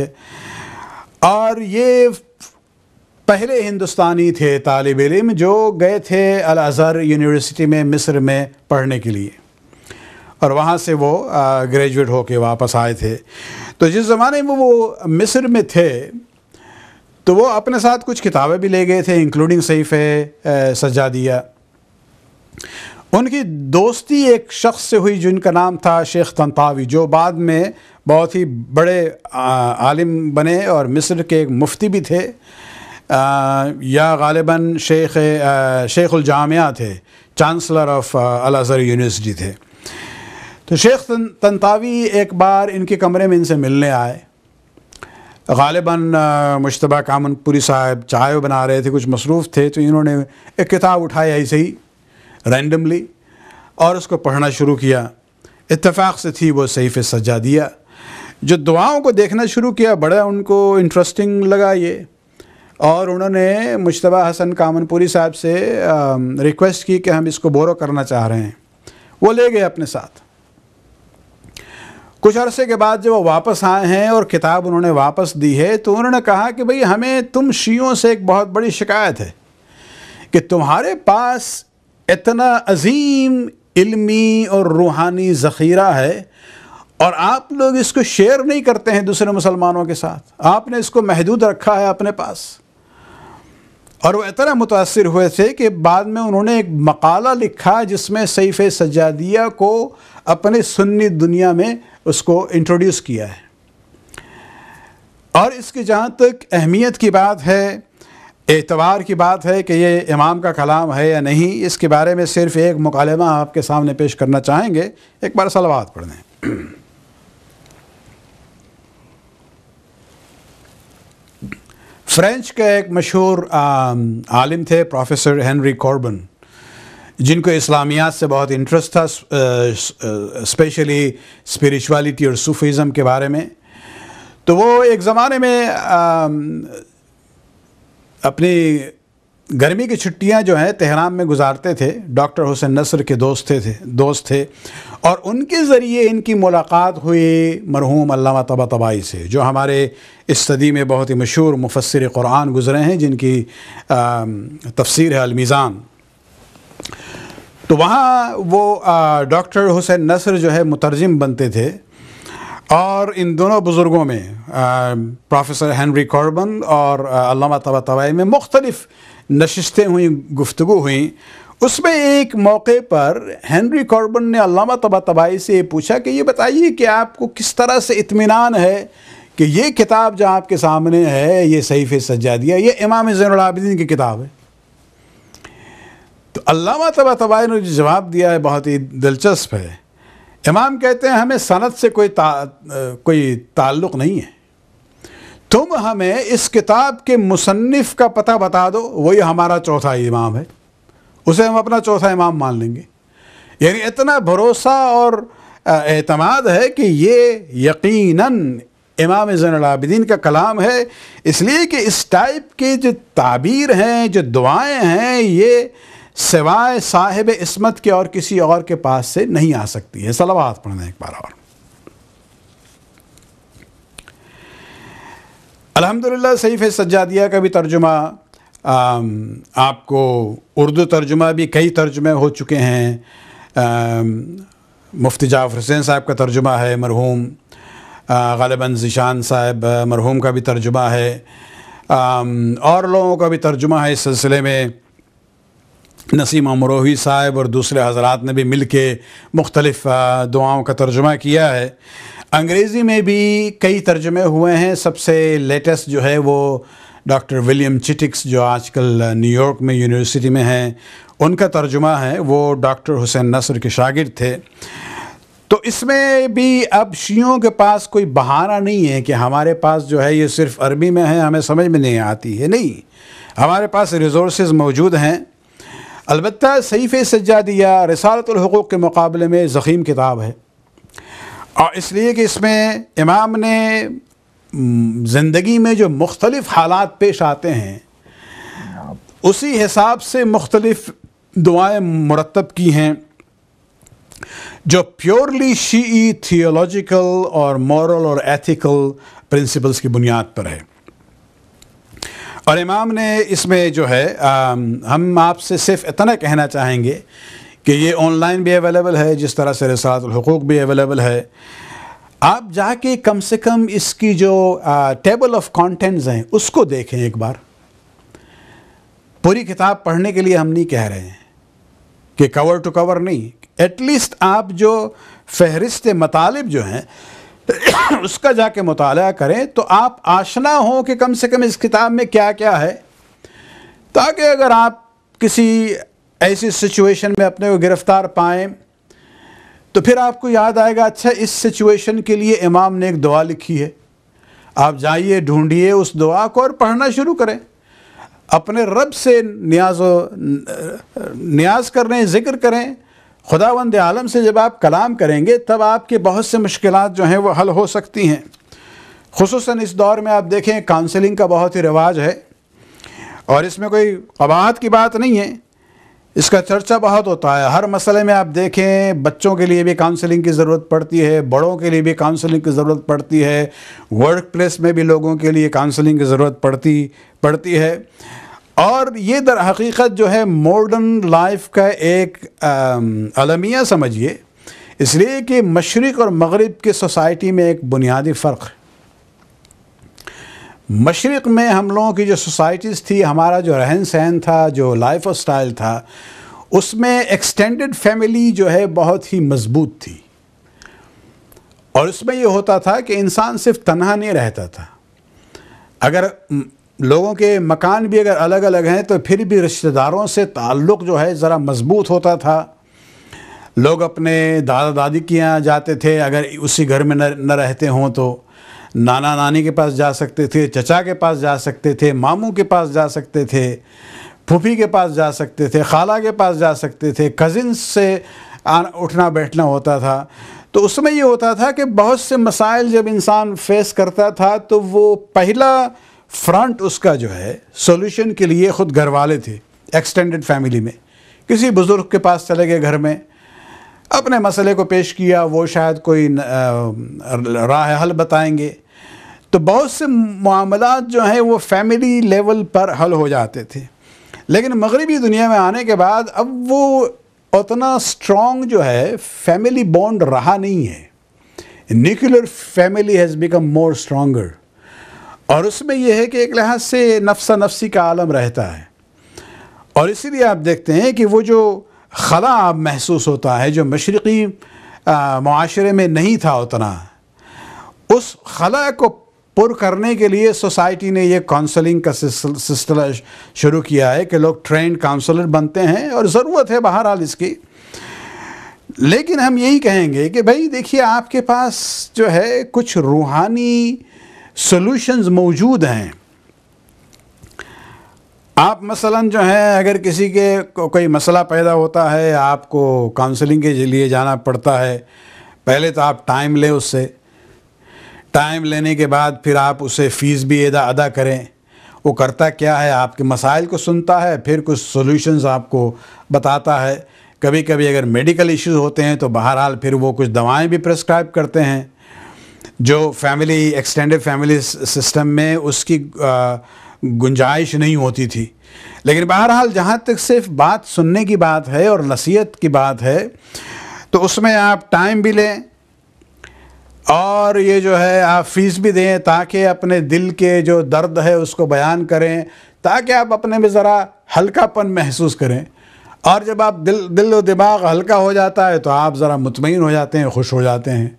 और ये पहले हिंदुस्तानी थे तालब इम जो गए थे अल अज़हर यूनिवर्सिटी में मिस्र में पढ़ने के लिए और वहाँ से वो ग्रेजुएट होके वापस आए थे तो जिस ज़माने में वो मिस्र में थे तो वो अपने साथ कुछ किताबें भी ले गए थे इंक्लूडिंग सईफ़ सज्जादिया उनकी दोस्ती एक शख्स से हुई जिनका नाम था शेख तनतावी जो बाद में बहुत ही बड़े आलिम बने और मिस्र के एक मुफ्ती भी थे आ, या गालिबा शेख शेख उलजामिया थे चांसलर ऑफ अल यूनिवर्सिटी थे तो शेख तनतावी एक बार इनके कमरे में इनसे मिलने आए गालिबा मुशतबा कामनपुरी साहब चाय बना रहे थे कुछ मसरूफ़ थे तो इन्होंने एक किताब उठाई ऐसे ही रैंडमली और उसको पढ़ना शुरू किया इतफाक़ से थी वो सैफ़ सज्जा दिया जो दुआओं को देखना शुरू किया बड़ा उनको इंटरेस्टिंग लगा ये और उन्होंने मुशतबा हसन कामनपुरी साहब से रिक्वेस्ट की कि हम इसको बोरो करना चाह रहे हैं वो ले गए अपने साथ कुछ अरसे के बाद जब वो वापस आए हैं और किताब उन्होंने वापस दी है तो उन्होंने कहा कि भाई हमें तुम शीयों से एक बहुत बड़ी शिकायत है कि तुम्हारे पास इतना अजीम इल्मी और रूहानी ज़ख़ीरा है और आप लोग इसको शेयर नहीं करते हैं दूसरे मुसलमानों के साथ आपने इसको महदूद रखा है अपने पास और वह इतना मुतासर हुए थे कि बाद में उन्होंने एक मकाला लिखा जिसमें सैफ सजादिया को अपने सुन्नी दुनिया में उसको इंट्रोड्यूस किया है और इसकी जहाँ तक अहमियत की बात है एतवार की बात है कि ये इमाम का कलाम है या नहीं इसके बारे में सिर्फ़ एक मकालमा आपके सामने पेश करना चाहेंगे एक बार सलवात पढ़ फ्रेंच के एक मशहूर आलिम थे प्रोफेसर हेनरी कॉर्बन जिनको इस्लामियात से बहुत इंटरेस्ट था स्पेशली स्पिरिचुअलिटी और सूफीज़म के बारे में तो वो एक ज़माने में आ, अपनी गर्मी की छुट्टियां जो हैं तेहराम में गुजारते थे डॉक्टर हुसैन नसर के दोस्त थे दोस्त थे और उनके ज़रिए इनकी मुलाकात हुई मरहूम अल्लामा तबा तबाई से जो हमारे इस सदी में बहुत ही मशहूर मुफसर कुरान गुज़रे हैं जिनकी तफसीर है अलमीज़ान तो वहाँ वो डॉक्टर हुसैन नसर जो है मुतरजम बनते थे और इन दोनों बुज़ुर्गों में प्रोफेसर हेनरी कॉर्बन और अल्लामा तबा तबाई में मुख्तलफ़ नशस्तें हुई गुफ्तु हुई उसमें एक मौके पर हेनरी कॉर्बन ने अलामा तबा तबाही से पूछा कि ये बताइए कि आपको किस तरह से इतमान है कि ये किताब जो आपके सामने है ये सहीफ़ सज्जादिया ये इमाम जैनदीन की किताब है तो अलामा तबा तबाई ने जो जवाब दिया है बहुत ही दिलचस्प है इमाम कहते हैं हमें सनत से कोई ता, कोई ताल्लुक़ नहीं है तुम हमें इस किताब के मुसन्फ़ का पता बता दो वही हमारा चौथा इमाम है उसे हम अपना चौथा इमाम मान लेंगे यानी इतना भरोसा और एतमाद है कि ये यकीनन इमाम जैनदीन का कलाम है इसलिए कि इस टाइप के जो ताबीर हैं जो दुआएं हैं ये सिवाय साहिब इसमत के और किसी और के पास से नहीं आ सकती है सलावात पढ़ने एक बार और अल्हम्दुलिल्लाह सैफ़ सज्जादिया का भी तर्जुमा आपको उर्दू तर्जुमा भी कई तर्जुमे हो चुके हैं मुफ्ती जाफर हुसैन साहब का तर्जुमा है मरहूम गालिबा जीशान साहब मरहूम का भी तर्जुमा है और लोगों का भी तर्जुमा है इस सिलसिले में नसीम अमरोही साहब और दूसरे हजरात ने भी मिल के मुख्तलफ़ दुआओं का तर्जुमा किया है अंग्रेज़ी में भी कई तर्जमे हुए हैं सबसे लेटेस्ट जो है वो डॉक्टर विलियम चिटिक्स जो आजकल न्यूयॉर्क में यूनिवर्सिटी में हैं उनका तर्जुमा है वो डॉक्टर हुसैन नसर के शागिर थे तो इसमें भी अब शियों के पास कोई बहाना नहीं है कि हमारे पास जो है ये सिर्फ अरबी में है हमें समझ में नहीं आती है नहीं हमारे पास रिसोर्स मौजूद हैं अलबत् सईफ़ सज्जादिया रसालतलहूक़ के मुकाबले में ज़ख़ीम किताब है और इसलिए कि इसमें इमाम ने ज़िंदगी में जो मुख्तलिफ़ हालात पेश आते हैं उसी हिसाब से मुख्तलिफ़ दुआएं मुरतब की हैं जो प्योरली शी थियोलॉजिकल और मॉरल और एथिकल प्रिंसिपल्स की बुनियाद पर है और इमाम ने इसमें जो है आ, हम आपसे सिर्फ इतना कहना चाहेंगे कि ये ऑनलाइन भी अवेलेबल है जिस तरह से रसातलूक भी अवेलेबल है आप जाके कम से कम इसकी जो आ, टेबल ऑफ कॉन्टेंट्स हैं उसको देखें एक बार पूरी किताब पढ़ने के लिए हम नहीं कह रहे हैं कि कवर टू कवर नहीं एटलीस्ट आप जो फहरिस्त मतालब जो हैं उसका जाके मुताल करें तो आप आशना हो कि कम से कम इस किताब में क्या क्या है ताकि अगर आप किसी ऐसी सिचुएशन में अपने को गिरफ्तार पाएँ तो फिर आपको याद आएगा अच्छा इस सिचुएशन के लिए इमाम ने एक दुआ लिखी है आप जाइए ढूंढिए उस दुआ को और पढ़ना शुरू करें अपने रब से न्याज न्याज करें ज़िक्र करें खुदा वंद आलम से जब आप कलाम करेंगे तब आपके बहुत से मुश्किल जो हैं वो हल हो सकती हैं खसूस इस दौर में आप देखें काउंसलिंग का बहुत ही रिवाज है और इसमें कोई अबाहत की बात नहीं है इसका चर्चा बहुत होता है हर मसले में आप देखें बच्चों के लिए भी काउंसलिंग की ज़रूरत पड़ती है बड़ों के लिए भी काउंसलिंग की ज़रूरत पड़ती है वर्क प्लेस में भी लोगों के लिए काउंसलिंग की ज़रूरत पड़ती पड़ती है और ये दर हकीकत जो है मॉडर्न लाइफ का एक अलमिया समझिए इसलिए कि मशरक़ और मगरब की सोसाइटी में एक बुनियादी फ़र्क है मशरक़ में हम लोगों की जो सोसाइटीज़ थी हमारा जो रहन सहन था जो लाइफ स्टाइल था उसमें एक्सटेंडेड फैमिली जो है बहुत ही मजबूत थी और उसमें ये होता था कि इंसान सिर्फ तनहा नहीं रहता था अगर लोगों के मकान भी अगर अलग अलग हैं तो फिर भी रिश्तेदारों से ताल्लुक़ जो है ज़रा मज़बूत होता था लोग अपने दादा दादी के यहाँ जाते थे अगर उसी घर में न रहते हों तो नाना नानी के पास जा सकते थे चचा के पास जा सकते थे मामू के पास जा सकते थे फूफी के पास जा सकते थे खाला के पास जा सकते थे कज़िन से आन उठना बैठना होता था तो उसमें ये होता था कि बहुत से मसाइल जब इंसान फेस करता था तो वो पहला फ्रंट उसका जो है सॉल्यूशन के लिए ख़ुद घर वाले थे एक्सटेंडेड फैमिली में किसी बुज़ुर्ग के पास चले गए घर में अपने मसले को पेश किया वो शायद कोई राह हल बताएंगे तो बहुत से मामला जो हैं वो फैमिली लेवल पर हल हो जाते थे लेकिन मगरबी दुनिया में आने के बाद अब वो उतना स्ट्रॉन्ग जो है फैमिली बॉन्ड रहा नहीं है nuclear family has become more stronger और उसमें यह है कि एक लिहाज से नफसा नफसी का आलम रहता है और इसीलिए आप देखते हैं कि वो जो खला अब महसूस होता है जो मशरक़ी माशरे में नहीं था उतना उस खला को पुर करने के लिए सोसाइटी ने ये काउंसलिंग का सिलसिला शुरू किया है कि लोग ट्रेंड काउंसलर बनते हैं और ज़रूरत है बहरहाल इसकी लेकिन हम यही कहेंगे कि भाई देखिए आपके पास जो है कुछ रूहानी सॉल्यूशंस मौजूद हैं आप मसलन जो है अगर किसी के को, कोई मसला पैदा होता है आपको काउंसलिंग के लिए जाना पड़ता है पहले तो आप टाइम लें उससे टाइम लेने के बाद फिर आप उसे फ़ीस भी अदा अदा करें वो करता क्या है आपके मसाइल को सुनता है फिर कुछ सॉल्यूशंस आपको बताता है कभी कभी अगर मेडिकल इश्यूज होते हैं तो बहरहाल फिर वो कुछ दवाएं भी प्रस्क्राइब करते हैं जो फैमिली एक्सटेंडेड फैमिली सिस्टम में उसकी गुंजाइश नहीं होती थी लेकिन बहरहाल जहाँ तक सिर्फ बात सुनने की बात है और नसीहत की बात है तो उसमें आप टाइम भी लें और ये जो है आप फीस भी दें ताकि अपने दिल के जो दर्द है उसको बयान करें ताकि आप अपने में ज़रा हल्कापन महसूस करें और जब आप दिल दिल और दिमाग हल्का हो जाता है तो आप ज़रा मुतमिन हो जाते हैं खुश हो जाते हैं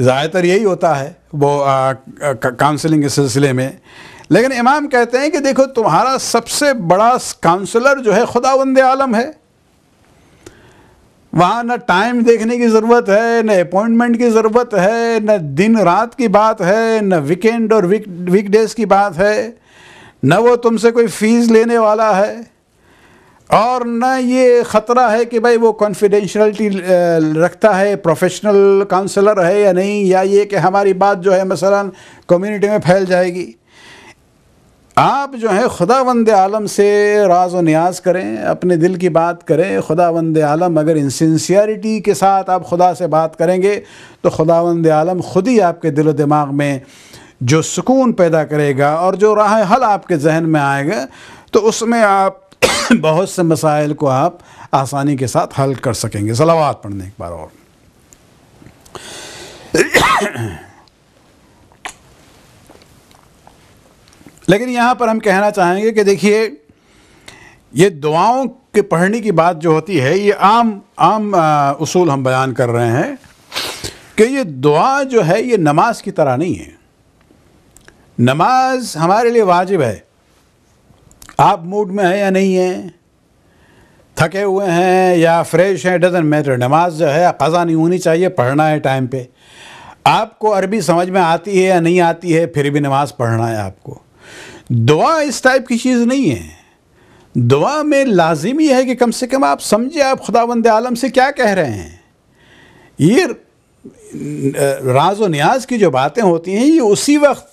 ज़्यादातर यही होता है वो काउंसलिंग के सिलसिले में लेकिन इमाम कहते हैं कि देखो तुम्हारा सबसे बड़ा काउंसलर जो है खुदा वंद आलम है वहाँ न टाइम देखने की ज़रूरत है न अपॉइंटमेंट की ज़रूरत है न दिन रात की बात है न वीकेंड और वीक वीकडेज की बात है न वो तुमसे कोई फीस लेने वाला है और न ये ख़तरा है कि भाई वो कॉन्फिडेंशलिटी रखता है प्रोफेशनल काउंसलर है या नहीं या ये कि हमारी बात जो है मसला कम्युनिटी में फैल जाएगी आप जो है खुदा वंद आलम से राज व न्याज करें अपने दिल की बात करें खुदा वंद आलम अगर इंसिनसियरिटी के साथ आप खुदा से बात करेंगे तो खुदा वंद आलम ख़ुद ही आपके दिल दिमाग में जो सुकून पैदा करेगा और जो राह हल आपके जहन में आएगा तो उसमें आप बहुत से मसाइल को आप आसानी के साथ हल कर सकेंगे सलावाद पढ़ने एक बार और लेकिन यहाँ पर हम कहना चाहेंगे कि देखिए ये दुआओं के पढ़ने की बात जो होती है ये आम आम आ, उसूल हम बयान कर रहे हैं कि ये दुआ जो है ये नमाज की तरह नहीं है नमाज हमारे लिए वाजिब है आप मूड में हैं या नहीं हैं थके हुए हैं या फ्रेश हैं डजेंट मैटर नमाज जो है क़ज़ा नहीं होनी चाहिए पढ़ना है टाइम पे आपको अरबी समझ में आती है या नहीं आती है फिर भी नमाज़ पढ़ना है आपको दुआ इस टाइप की चीज़ नहीं है दुआ में लाजिमी है कि कम से कम आप समझे आप खुदावंद आलम से क्या कह रहे हैं ये राज व न्याज की जो बातें होती हैं ये उसी वक्त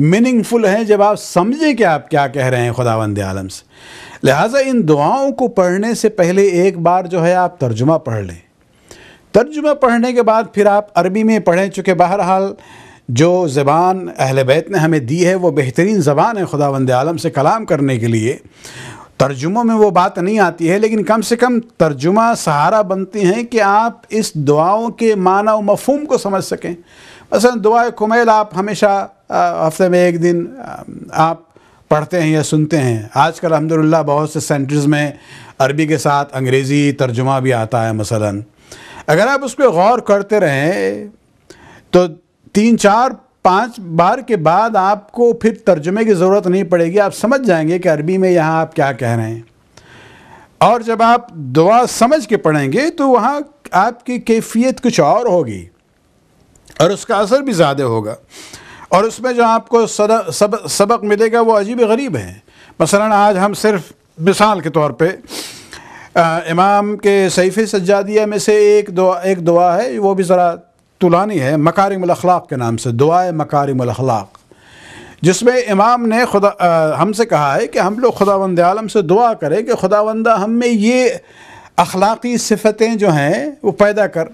मीनिंगफुल हैं जब आप समझें कि आप क्या कह रहे हैं खुदावंद आलम से लिहाजा इन दुआओं को पढ़ने से पहले एक बार जो है आप तर्जुमा पढ़ लें तर्जुमा पढ़ने के बाद फिर आप अरबी में पढ़ें चूँकि बहरहाल जो ज़बान अहल बैत ने हमें दी है वो बेहतरीन ज़बान है खुदा वंद आलम से कलाम करने के लिए तर्जुमों में वो बात नहीं आती है लेकिन कम से कम तर्जुमा सहारा बनती हैं कि आप इस दुआओं के माना मफहम को समझ सकें मसलन दुआ कुमेल आप हमेशा हफ्ते में एक दिन आप पढ़ते हैं या सुनते हैं आजकल अलहमदिल्ला बहुत से सेंटर्स में अरबी के साथ अंग्रेज़ी तर्जुमा भी आता है मसलन अगर आप उस पर गौर करते रहें तो तीन चार पाँच बार के बाद आपको फिर तर्जमे की ज़रूरत नहीं पड़ेगी आप समझ जाएंगे कि अरबी में यहाँ आप क्या कह रहे हैं और जब आप दुआ समझ के पढ़ेंगे तो वहाँ आपकी कैफियत कुछ और होगी और उसका असर भी ज़्यादा होगा और उसमें जो आपको सद, सब, सबक मिलेगा वो अजीब गरीब है मसला आज हम सिर्फ मिसाल के तौर पे आ, इमाम के सैफ़ सज्जादिया में से एक दुआ एक दुआ है वो भी ज़रा तुलानी है मकारिम अखलाक के नाम से दुआए मकारिम अखलाक जिसमें इमाम ने खुदा हमसे कहा है कि हम लोग खुदा वंद आलम से दुआ करें कि खुदा वंदा हम में ये अखलाक़ी सिफतें जो हैं वो पैदा कर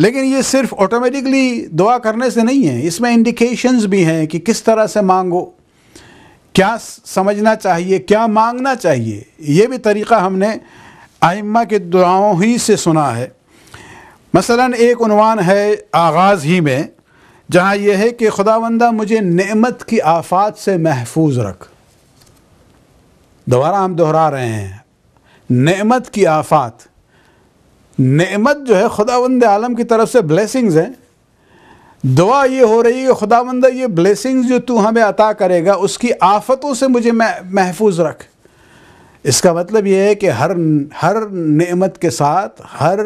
लेकिन ये सिर्फ ऑटोमेटिकली दुआ करने से नहीं है इसमें इंडिकेशंस भी हैं कि किस तरह से मांगो क्या समझना चाहिए क्या मांगना चाहिए ये भी तरीक़ा हमने आइम्मा के दुआओं ही से सुना है मसलन एक उनवान है आगाज़ ही में जहाँ यह है कि खुदावंदा मुझे नेमत की आफात से महफूज रख दोबारा हम दोहरा रहे हैं नेमत की आफात नेमत जो है खुदावंद आलम की तरफ से ब्लेसिंग्स हैं दुआ ये हो रही है कि खुदावंदा ये ब्लेसिंग्स जो तू हमें अता करेगा उसकी आफतों से मुझे महफूज रख इसका मतलब ये है कि हर हर नेमत के साथ हर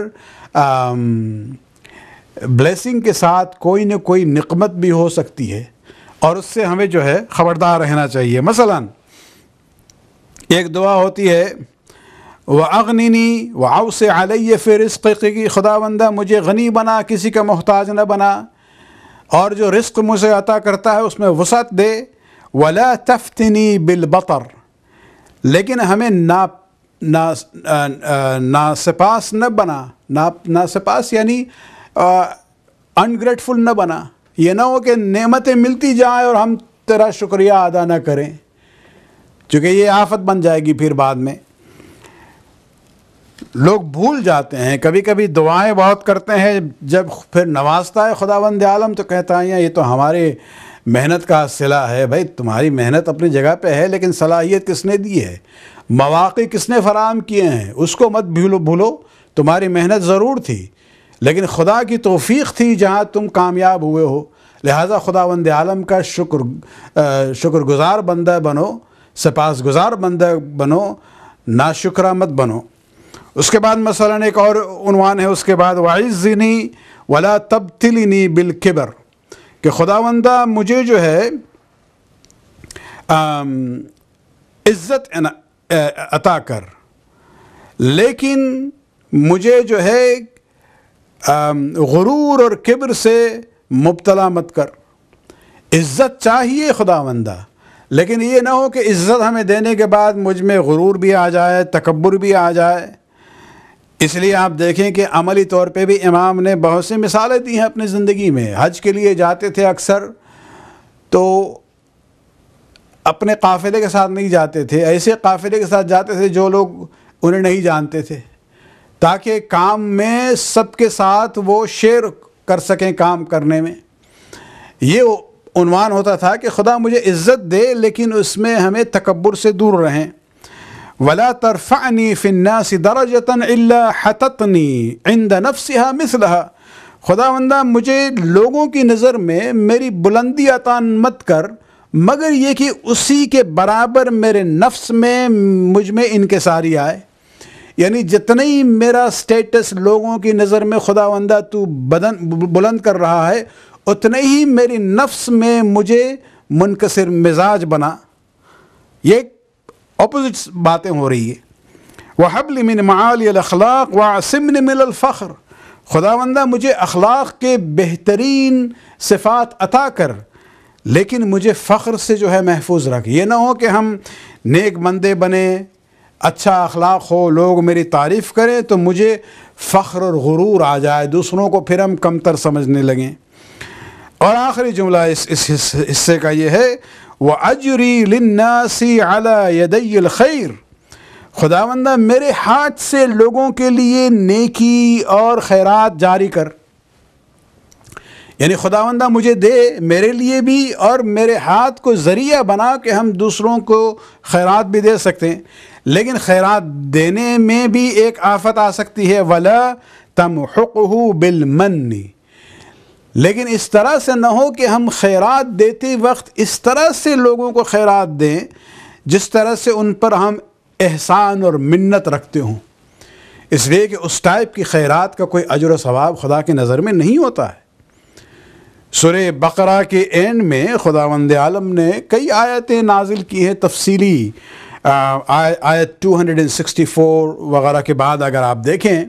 ब्लेसिंग के साथ कोई न कोई निकमत भी हो सकती है और उससे हमें जो है ख़बरदार रहना चाहिए मसलन एक दुआ होती है व अग्निनी व आउ से आलिए फिर की खुदा बंदा मुझे गनी बना किसी का मोहताज न बना और जो रिस्क मुझे अता करता है उसमें वसत दे वला तफ्तनी बिल बतर लेकिन हमें ना ना ना सपास न बना ना ना सपास यानी अनग्रेटफुल न बना ये ना हो कि नेमतें मिलती जाएं और हम तेरा शुक्रिया अदा ना करें क्योंकि ये आफत बन जाएगी फिर बाद में लोग भूल जाते हैं कभी कभी दुआएं बहुत करते हैं जब फिर नवाजता है खुदावंद आलम तो कहता है ये तो हमारे मेहनत का सिला है भाई तुम्हारी मेहनत अपनी जगह पे है लेकिन सलाहियत किसने दी है मवाक़े किसने फराम किए हैं उसको मत भूलो भूलो तुम्हारी मेहनत ज़रूर थी लेकिन खुदा की तोफ़ी थी जहाँ तुम कामयाब हुए हो लिहाजा खुदा वंद आलम का शुक्र शुक्रगुज़ार बंदा बनो गुजार बंदा बनो ना शुक्रा मत बनो उसके बाद मसला एक और उनवान है उसके बाद वाइजनी वला बिल बिलकिबर कि खुदावंदा मुझे जो है इज़्ज़त अता कर लेकिन मुझे जो है गुरूर और किब्र से मुबतला मत कर इज़्ज़त चाहिए खुदावंदा लेकिन ये ना हो कि इज़्ज़त हमें देने के बाद मुझ में गुरूर भी आ जाए तकबर भी आ जाए इसलिए आप देखें कि अमली तौर पे भी इमाम ने बहुत सी मिसालें दी हैं अपनी ज़िंदगी में हज के लिए जाते थे अक्सर तो अपने काफ़िले के साथ नहीं जाते थे ऐसे काफ़िले के साथ जाते थे जो लोग उन्हें नहीं जानते थे ताकि काम में सबके साथ वो शेयर कर सकें काम करने में ये उनवान होता था कि खुदा मुझे इज़्ज़त दे लेकिन उसमें हमें तकबर से दूर रहें वला तरफ़ानी फ़िन्नास दरजतन अल्ला हततनी इंद नफ्सहा मिसलहा खुदा वंदा मुझे लोगों की नज़र में मेरी बुलंदी अतान मत कर मगर ये कि उसी के बराबर मेरे नफ्स में मुझ में इनके सारी आए यानी जितना ही मेरा स्टेटस लोगों की नज़र में खुदावंदा तू बदन बुलंद कर रहा है उतने ही मेरी नफ्स में मुझे मुनकसर मिजाज बना ये अपोजिट्स बातें हो रही है हबल मिन मालखलाक वासिमन मिलफ़्र वंदा मुझे अखलाक के बेहतरीन सिफ़ात अता कर लेकिन मुझे फ़ख्र से जो है महफूज रख ये ना हो कि हम नेक बंदे बने अच्छा अखलाक हो लोग मेरी तारीफ़ करें तो मुझे फ़ख्र और गुरूर आ जाए दूसरों को फिर हम कमतर समझने लगें और आखिरी जुमला इस हिस्से का ये है अजरी लिन्नासी अला यदय खैर खुदावंदा मेरे हाथ से लोगों के लिए नेकी और खैरात जारी कर यानी खुदावंदा मुझे दे मेरे लिए भी और मेरे हाथ को ज़रिया बना के हम दूसरों को खैरात भी दे सकते हैं लेकिन खैरात देने में भी एक आफत आ सकती है वला तम हक़ बिलमन्नी लेकिन इस तरह से ना हो कि हम खैरात देते वक्त इस तरह से लोगों को खैरात दें जिस तरह से उन पर हम एहसान और मन्नत रखते हों इसलिए कि उस टाइप की खैरात का कोई अजर सवाब खुदा की नज़र में नहीं होता है सुर बकरा के एंड में खुदा वंद आलम ने कई आयतें नाजिल की हैं तफसीली आयत 264 वगैरह के बाद अगर आप देखें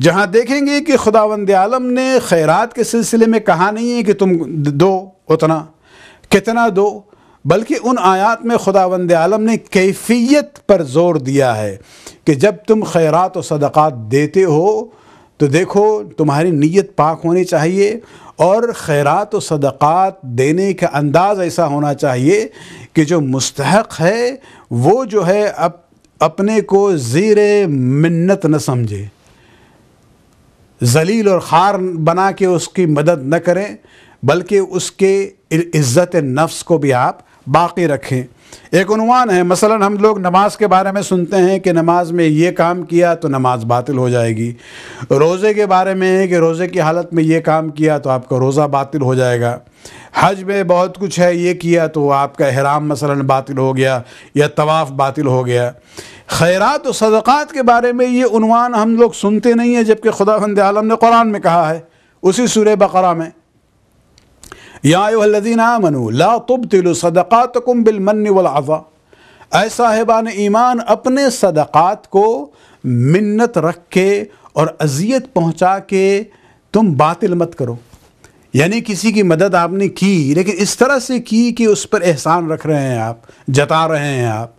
जहाँ देखेंगे कि खुदावंद आलम ने खैरात के सिलसिले में कहा नहीं है कि तुम दो उतना कितना दो बल्कि उन आयात में खुदावंद आलम ने कैफियत पर ज़ोर दिया है कि जब तुम खैरात और सदक़ात देते हो तो देखो तुम्हारी नीयत पाक होनी चाहिए और खैरात और सदक़ात देने का अंदाज़ ऐसा होना चाहिए कि जो मुस्तक़ है वो जो है अप, अपने को ज़ीर मन्नत न समझे जलील और खार बना के उसकी मदद न करें बल्कि उसके इज़्ज़त नफ्स को भी आप बाकी रखें एक उनवान है मसलन हम लोग नमाज के बारे में सुनते हैं कि नमाज में ये काम किया तो नमाज बातिल हो जाएगी रोज़े के बारे में है कि रोज़े की हालत में ये काम किया तो आपका रोज़ा बातिल हो जाएगा हज में बहुत कुछ है ये किया तो आपका हराम मसलन बातिल हो गया या तवाफ़ बातिल हो गया खैरात और सदक़ात के बारे में ये उनवान हम लोग सुनते नहीं हैं जबकि खुदा फंद आलम ने कुरान में कहा है उसी सुर बकरा में यादी मनु ला तुब तिल सदक़ात कुम बिलमन वलाज़ा ऐ साहिबान ईमान अपने सदक़ात को मन्नत रख के और अजियत पहुँचा के तुम बातिल मत करो यानी किसी की मदद आपने की लेकिन इस तरह से की कि उस पर एहसान रख रहे हैं आप जता रहे हैं आप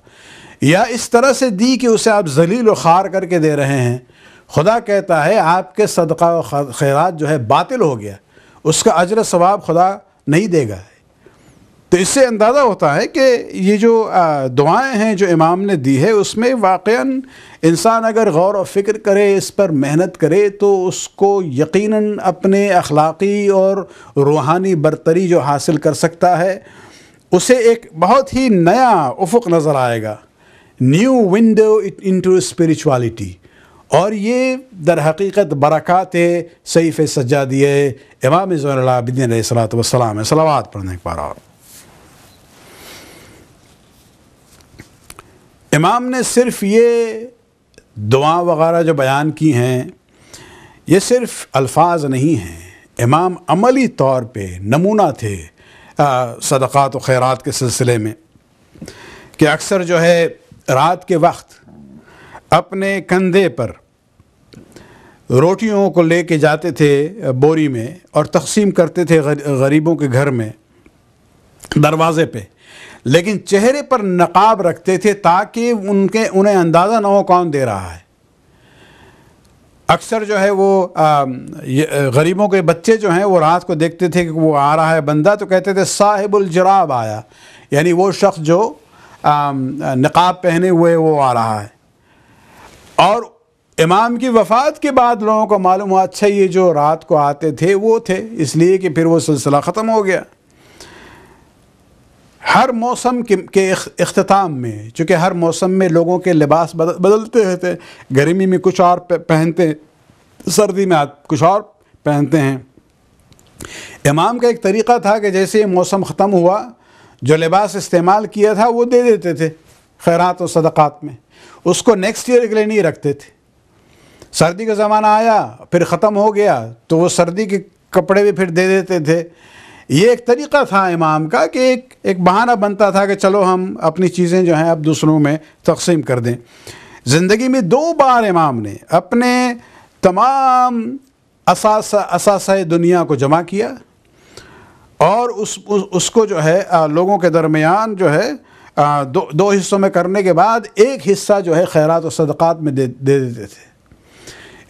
या इस तरह से दी कि उसे आप जलील और खार करके दे रहे हैं खुदा कहता है आपके सदका व खैरात जो है बातिल हो गया उसका अजर सवाब खुदा नहीं देगा तो इससे अंदाज़ा होता है कि ये जो दुआएं हैं जो इमाम ने दी है उसमें वाक़ इंसान अगर गौर और फिक्र करे इस पर मेहनत करे तो उसको यकीनन अपने अखलाक़ी और रूहानी बरतरी जो हासिल कर सकता है उसे एक बहुत ही नया उफुक नज़र आएगा न्यू विंडो इनटू स्परिचुअलिटी और ये दर हकीकत बरक़ात है सज्जा दिए इमाम ज़ोरबिन सलाम वसलाम पढ़ने के बार इमाम ने सिर्फ ये दुआ वगैरह जो बयान की हैं ये सिर्फ अल्फाज नहीं हैं इमाम अमली तौर पे नमूना थे सदक़ात व खैरात के सिलसिले में कि अक्सर जो है रात के वक्त अपने कंधे पर रोटियों को ले के जाते थे बोरी में और तकसीम करते थे गरीबों के घर में दरवाज़े पे लेकिन चेहरे पर नकाब रखते थे ताकि उनके उन्हें अंदाज़ा ना हो कौन दे रहा है अक्सर जो है वो गरीबों के बच्चे जो हैं वो रात को देखते थे कि वो आ रहा है बंदा तो कहते थे साहिबुल जराब आया यानी वो शख्स जो नकाब पहने हुए वो आ रहा है और इमाम की वफ़ात के बाद लोगों को मालूम हुआ अच्छा ये जो रात को आते थे वो थे इसलिए कि फिर वो सिलसिला ख़त्म हो गया हर मौसम के अख्ताम में चूँकि हर मौसम में लोगों के लिबास बदल, बदलते रहते गर्मी में कुछ और पहनते सर्दी में कुछ और पहनते हैं इमाम का एक तरीक़ा था कि जैसे मौसम ख़त्म हुआ जो लिबास इस्तेमाल किया था वो दे देते थे खैरात और सदक़ात में उसको नेक्स्ट ईयर के लिए नहीं रखते थे सर्दी का ज़माना आया फिर ख़त्म हो गया तो वो सर्दी के कपड़े भी फिर दे देते थे ये एक तरीक़ा था इमाम का कि एक एक बहाना बनता था कि चलो हम अपनी चीज़ें जो हैं अब दूसरों में तकसीम कर दें ज़िंदगी में दो बार इमाम ने अपने तमाम असास दुनिया को जमा किया और उस, उस उसको जो है आ, लोगों के दरमियान जो है आ, दो दो हिस्सों में करने के बाद एक हिस्सा जो है खैरत और सदक़ात में दे दे देते थे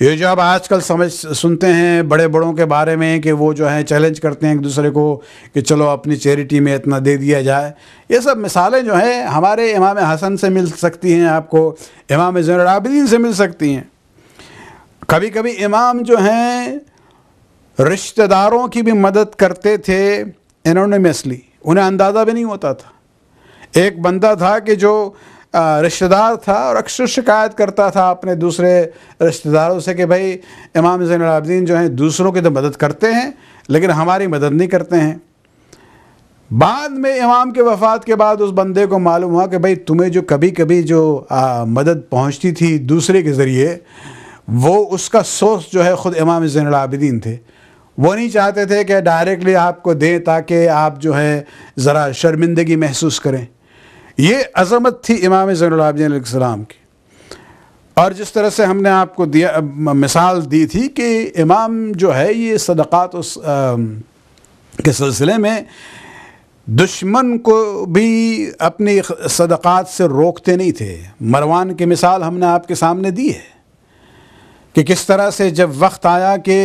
ये जो आप आजकल समझ सुनते हैं बड़े बड़ों के बारे में कि वो जो है चैलेंज करते हैं एक दूसरे को कि चलो अपनी चैरिटी में इतना दे दिया जाए ये सब मिसालें जो हैं हमारे इमाम हसन से मिल सकती हैं आपको इमाम जैन से मिल सकती हैं कभी कभी इमाम जो हैं रिश्तेदारों की भी मदद करते थे एनोनिमसली उन्हें अंदाज़ा भी नहीं होता था एक बंदा था कि जो रिश्तेदार था और अक्सर शिकायत करता था अपने दूसरे रिश्तेदारों से कि भाई इमाम अलाब्दीन जो हैं दूसरों की तो मदद करते हैं लेकिन हमारी मदद नहीं करते हैं बाद में इमाम के वफात के बाद उस बंदे को मालूम हुआ कि भाई तुम्हें जो कभी कभी जो आ, मदद पहुंचती थी दूसरे के ज़रिए वो उसका सोर्स जो है ख़ुद इमाम अलाब्दीन थे वो नहीं चाहते थे कि डायरेक्टली आपको दें ताकि आप जो है ज़रा शर्मिंदगी महसूस करें ये अजमत थी इमाम ज़ैनसम की और जिस तरह से हमने आपको दिया मिसाल दी थी कि इमाम जो है ये सदक़ात उस आ, के सिलसिले में दुश्मन को भी अपनी सदक़ात से रोकते नहीं थे मरवान की मिसाल हमने आपके सामने दी है कि किस तरह से जब वक्त आया कि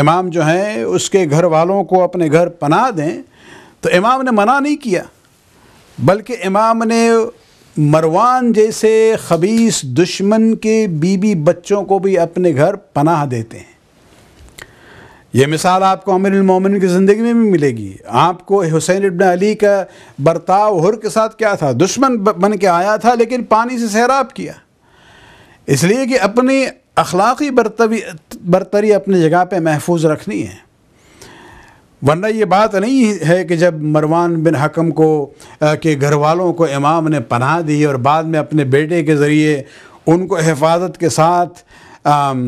इमाम जो हैं उसके घर वालों को अपने घर पनाह दें तो इमाम ने मना नहीं किया बल्कि इमाम ने मरवान जैसे खबीस दुश्मन के बीबी बच्चों को भी अपने घर पनाह देते हैं ये मिसाल आपको अमिर मोमिन की ज़िंदगी में भी मिलेगी आपको हुसैन इब्न अली का बर्ताव हुर के साथ क्या था दुश्मन बन के आया था लेकिन पानी से सैराब किया इसलिए कि अपनी अखलाक़ी बरतवी बरतरी अपनी जगह पे महफूज रखनी है वरना ये बात नहीं है कि जब मरवान बिन हकम को के घर वालों को इमाम ने पनाह दी और बाद में अपने बेटे के ज़रिए उनको हिफाजत के साथ आम,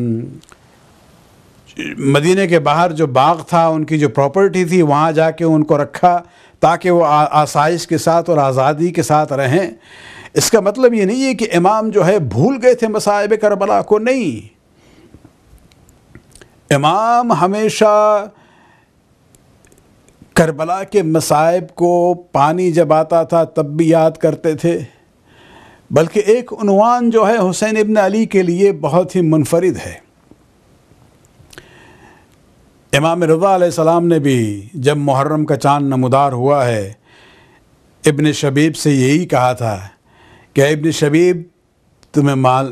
मदीने के बाहर जो बाग था उनकी जो प्रॉपर्टी थी वहाँ जाके उनको रखा ताकि वो आसाइश के साथ और आज़ादी के साथ रहें इसका मतलब ये नहीं है कि इमाम जो है भूल गए थे मसायब करबला को नहीं इमाम हमेशा करबला के मसायब को पानी जब आता था तब भी याद करते थे बल्कि एक उनवान जो है हुसैन इबन अली के लिए बहुत ही मुनफरद है इमाम रज़ा सलाम ने भी जब मुहर्रम का चाँद नमदार हुआ है इबन शबीब से यही कहा था क्या इब्न शबीब तुम्हें माल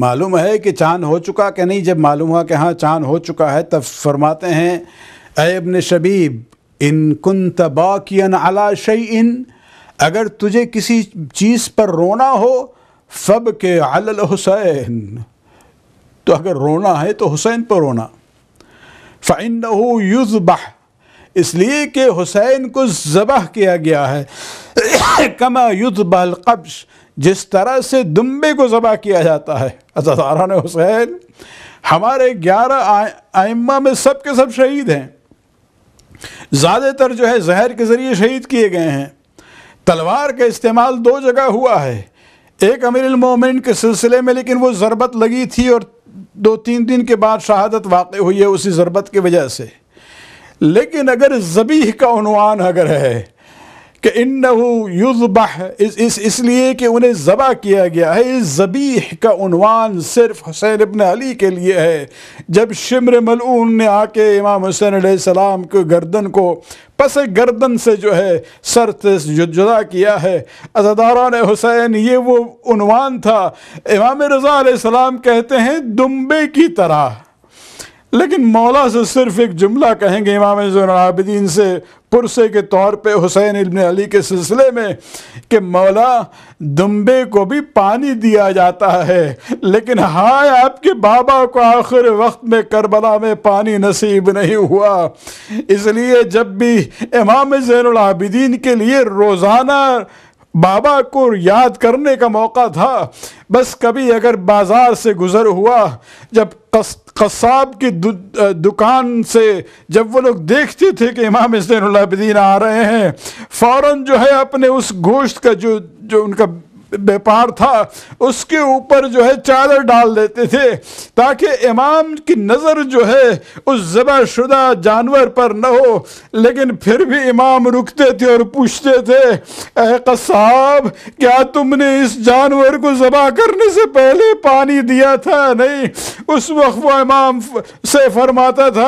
मालूम है कि चाँद हो चुका कि नहीं जब मालूम हुआ कि हाँ चाँद हो चुका है तब फरमाते हैं ए इब्न शबीब इन कुन तबाकियन अला इन अगर तुझे किसी चीज़ पर रोना हो फब के अल हुसैन तो अगर रोना है तो हुसैन पर रोना फ़ैन युजबह इसलिए कि हुसैन को ज़बह किया गया है कमा युजबल कब्श जिस तरह से दुम्बे को ज़बा किया जाता है अजारान हुसैन हमारे ग्यारह आइम्मा में सब के सब शहीद हैं ज़्यादातर जो है जहर के ज़रिए शहीद किए गए हैं तलवार का इस्तेमाल दो जगह हुआ है एक अमीर मोमेंट के सिलसिले में लेकिन वो ज़रबत लगी थी और दो तीन दिन के बाद शहादत वाक़ हुई है उसी ज़रबत की वजह से लेकिन अगर ज़बीह का अनवान अगर है कि इन युजबह इस, इस इसलिए कि उन्हें ज़बा किया गया है इस ज़बीह का उनवान सिर्फ हुसैन अबन अली के लिए है जब शिमर मलून ने आके इमाम हुसैन सलाम के गर्दन को पस गर्दन से जो है सर जुदा किया है अजादारा ने हुसैन ये वो उनवान था इमाम रज़ा सलाम कहते हैं दुम्बे की तरह लेकिन मौला से सिर्फ एक जुमला कहेंगे इमाम जैनआबदीन से पुरसे के तौर पे हुसैन इबन अली के सिलसिले में कि मौला दुम्बे को भी पानी दिया जाता है लेकिन हाय आपके बाबा को आखिर वक्त में करबला में पानी नसीब नहीं हुआ इसलिए जब भी इमाम जैनदीन के लिए रोज़ाना बाबा को याद करने का मौका था बस कभी अगर बाज़ार से गुज़र हुआ जब कसाब की दु, दुकान से जब वो लोग देखते थे कि इमाम हसैन आ रहे हैं फ़ौर जो है अपने उस गोश्त का जो जो उनका व्यापार था उसके ऊपर जो है चादर डाल देते थे ताकि इमाम की नज़र जो है उस जबाशुदा जानवर पर न हो लेकिन फिर भी इमाम रुकते थे और पूछते थे अह कसाब क्या तुमने इस जानवर को ज़बह करने से पहले पानी दिया था नहीं उस वक्त वो इमाम से फरमाता था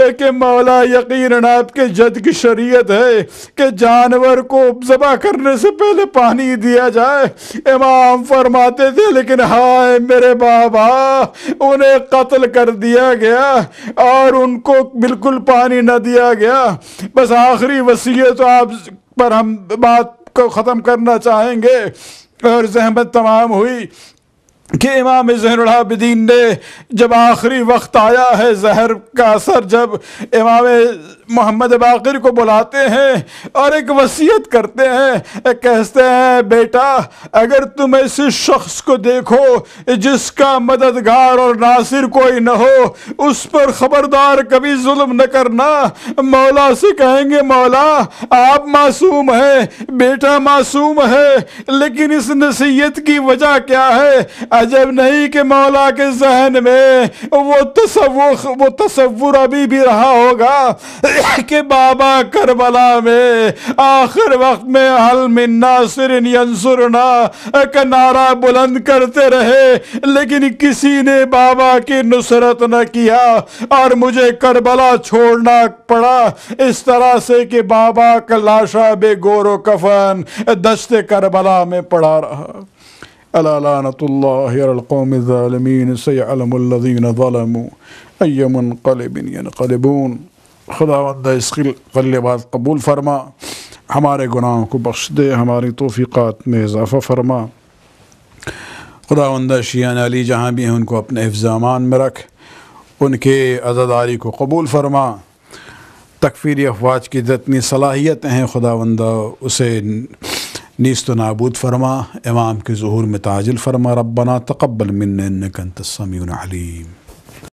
कि मौला यकीन आपके जद की शरीयत है कि जानवर को ज़बह करने से पहले पानी दिया जाए इमाम फरमाते थे लेकिन हाय मेरे बाबा उन्हें कत्ल कर दिया गया और उनको बिल्कुल पानी न दिया गया बस आखिरी वसीयत तो आप पर हम बात को ख़त्म करना चाहेंगे और जहमत तमाम हुई कि इमाम जहरबिदीन ने जब आखिरी वक्त आया है जहर का असर जब इमाम मोहम्मद बाकर को बुलाते हैं और एक वसीयत करते हैं कहते हैं बेटा अगर तुम ऐसे शख्स को देखो जिसका मददगार और नासिर कोई न हो उस पर ख़बरदार कभी जुल्म न करना मौला से कहेंगे मौला आप मासूम हैं बेटा मासूम है लेकिन इस नसीहत की वजह क्या है अजब नहीं कि मौला के जहन में वो तस्वुर वो तस्वुर अभी भी रहा होगा कि बाबा करबला में आखिर वक्त में हल मिन्ना सिरन यंसुरना का नारा बुलंद करते रहे लेकिन किसी ने बाबा की नुसरत न किया और मुझे करबला छोड़ना पड़ा इस तरह से कि बाबा का लाशा बेगोरो कफन दस्त करबला में पड़ा रहा ألا لعنة الله على القوم الظالمين سيعلم الذين ظلموا أي ينقلبون खुदा इसकी गलेबाज कबूल फरमा हमारे गुनाहों को बख्श दे हमारी तोफ़ीक़ात में इजाफ़ा फरमा खुदावंदा शियान अली जहाँ भी हैं उनको अपने हिफ्जामान में रख उनके अज़ादारी को कबूल फरमा तकफीरी अफवाज की जितनी सलाहियतें हैं खुदावंदा उसे नीस्त नाबूद फरमा इमाम के जहूर में ताजिल फरमा रब्बना तकबल मिन कन तस्मी अलीम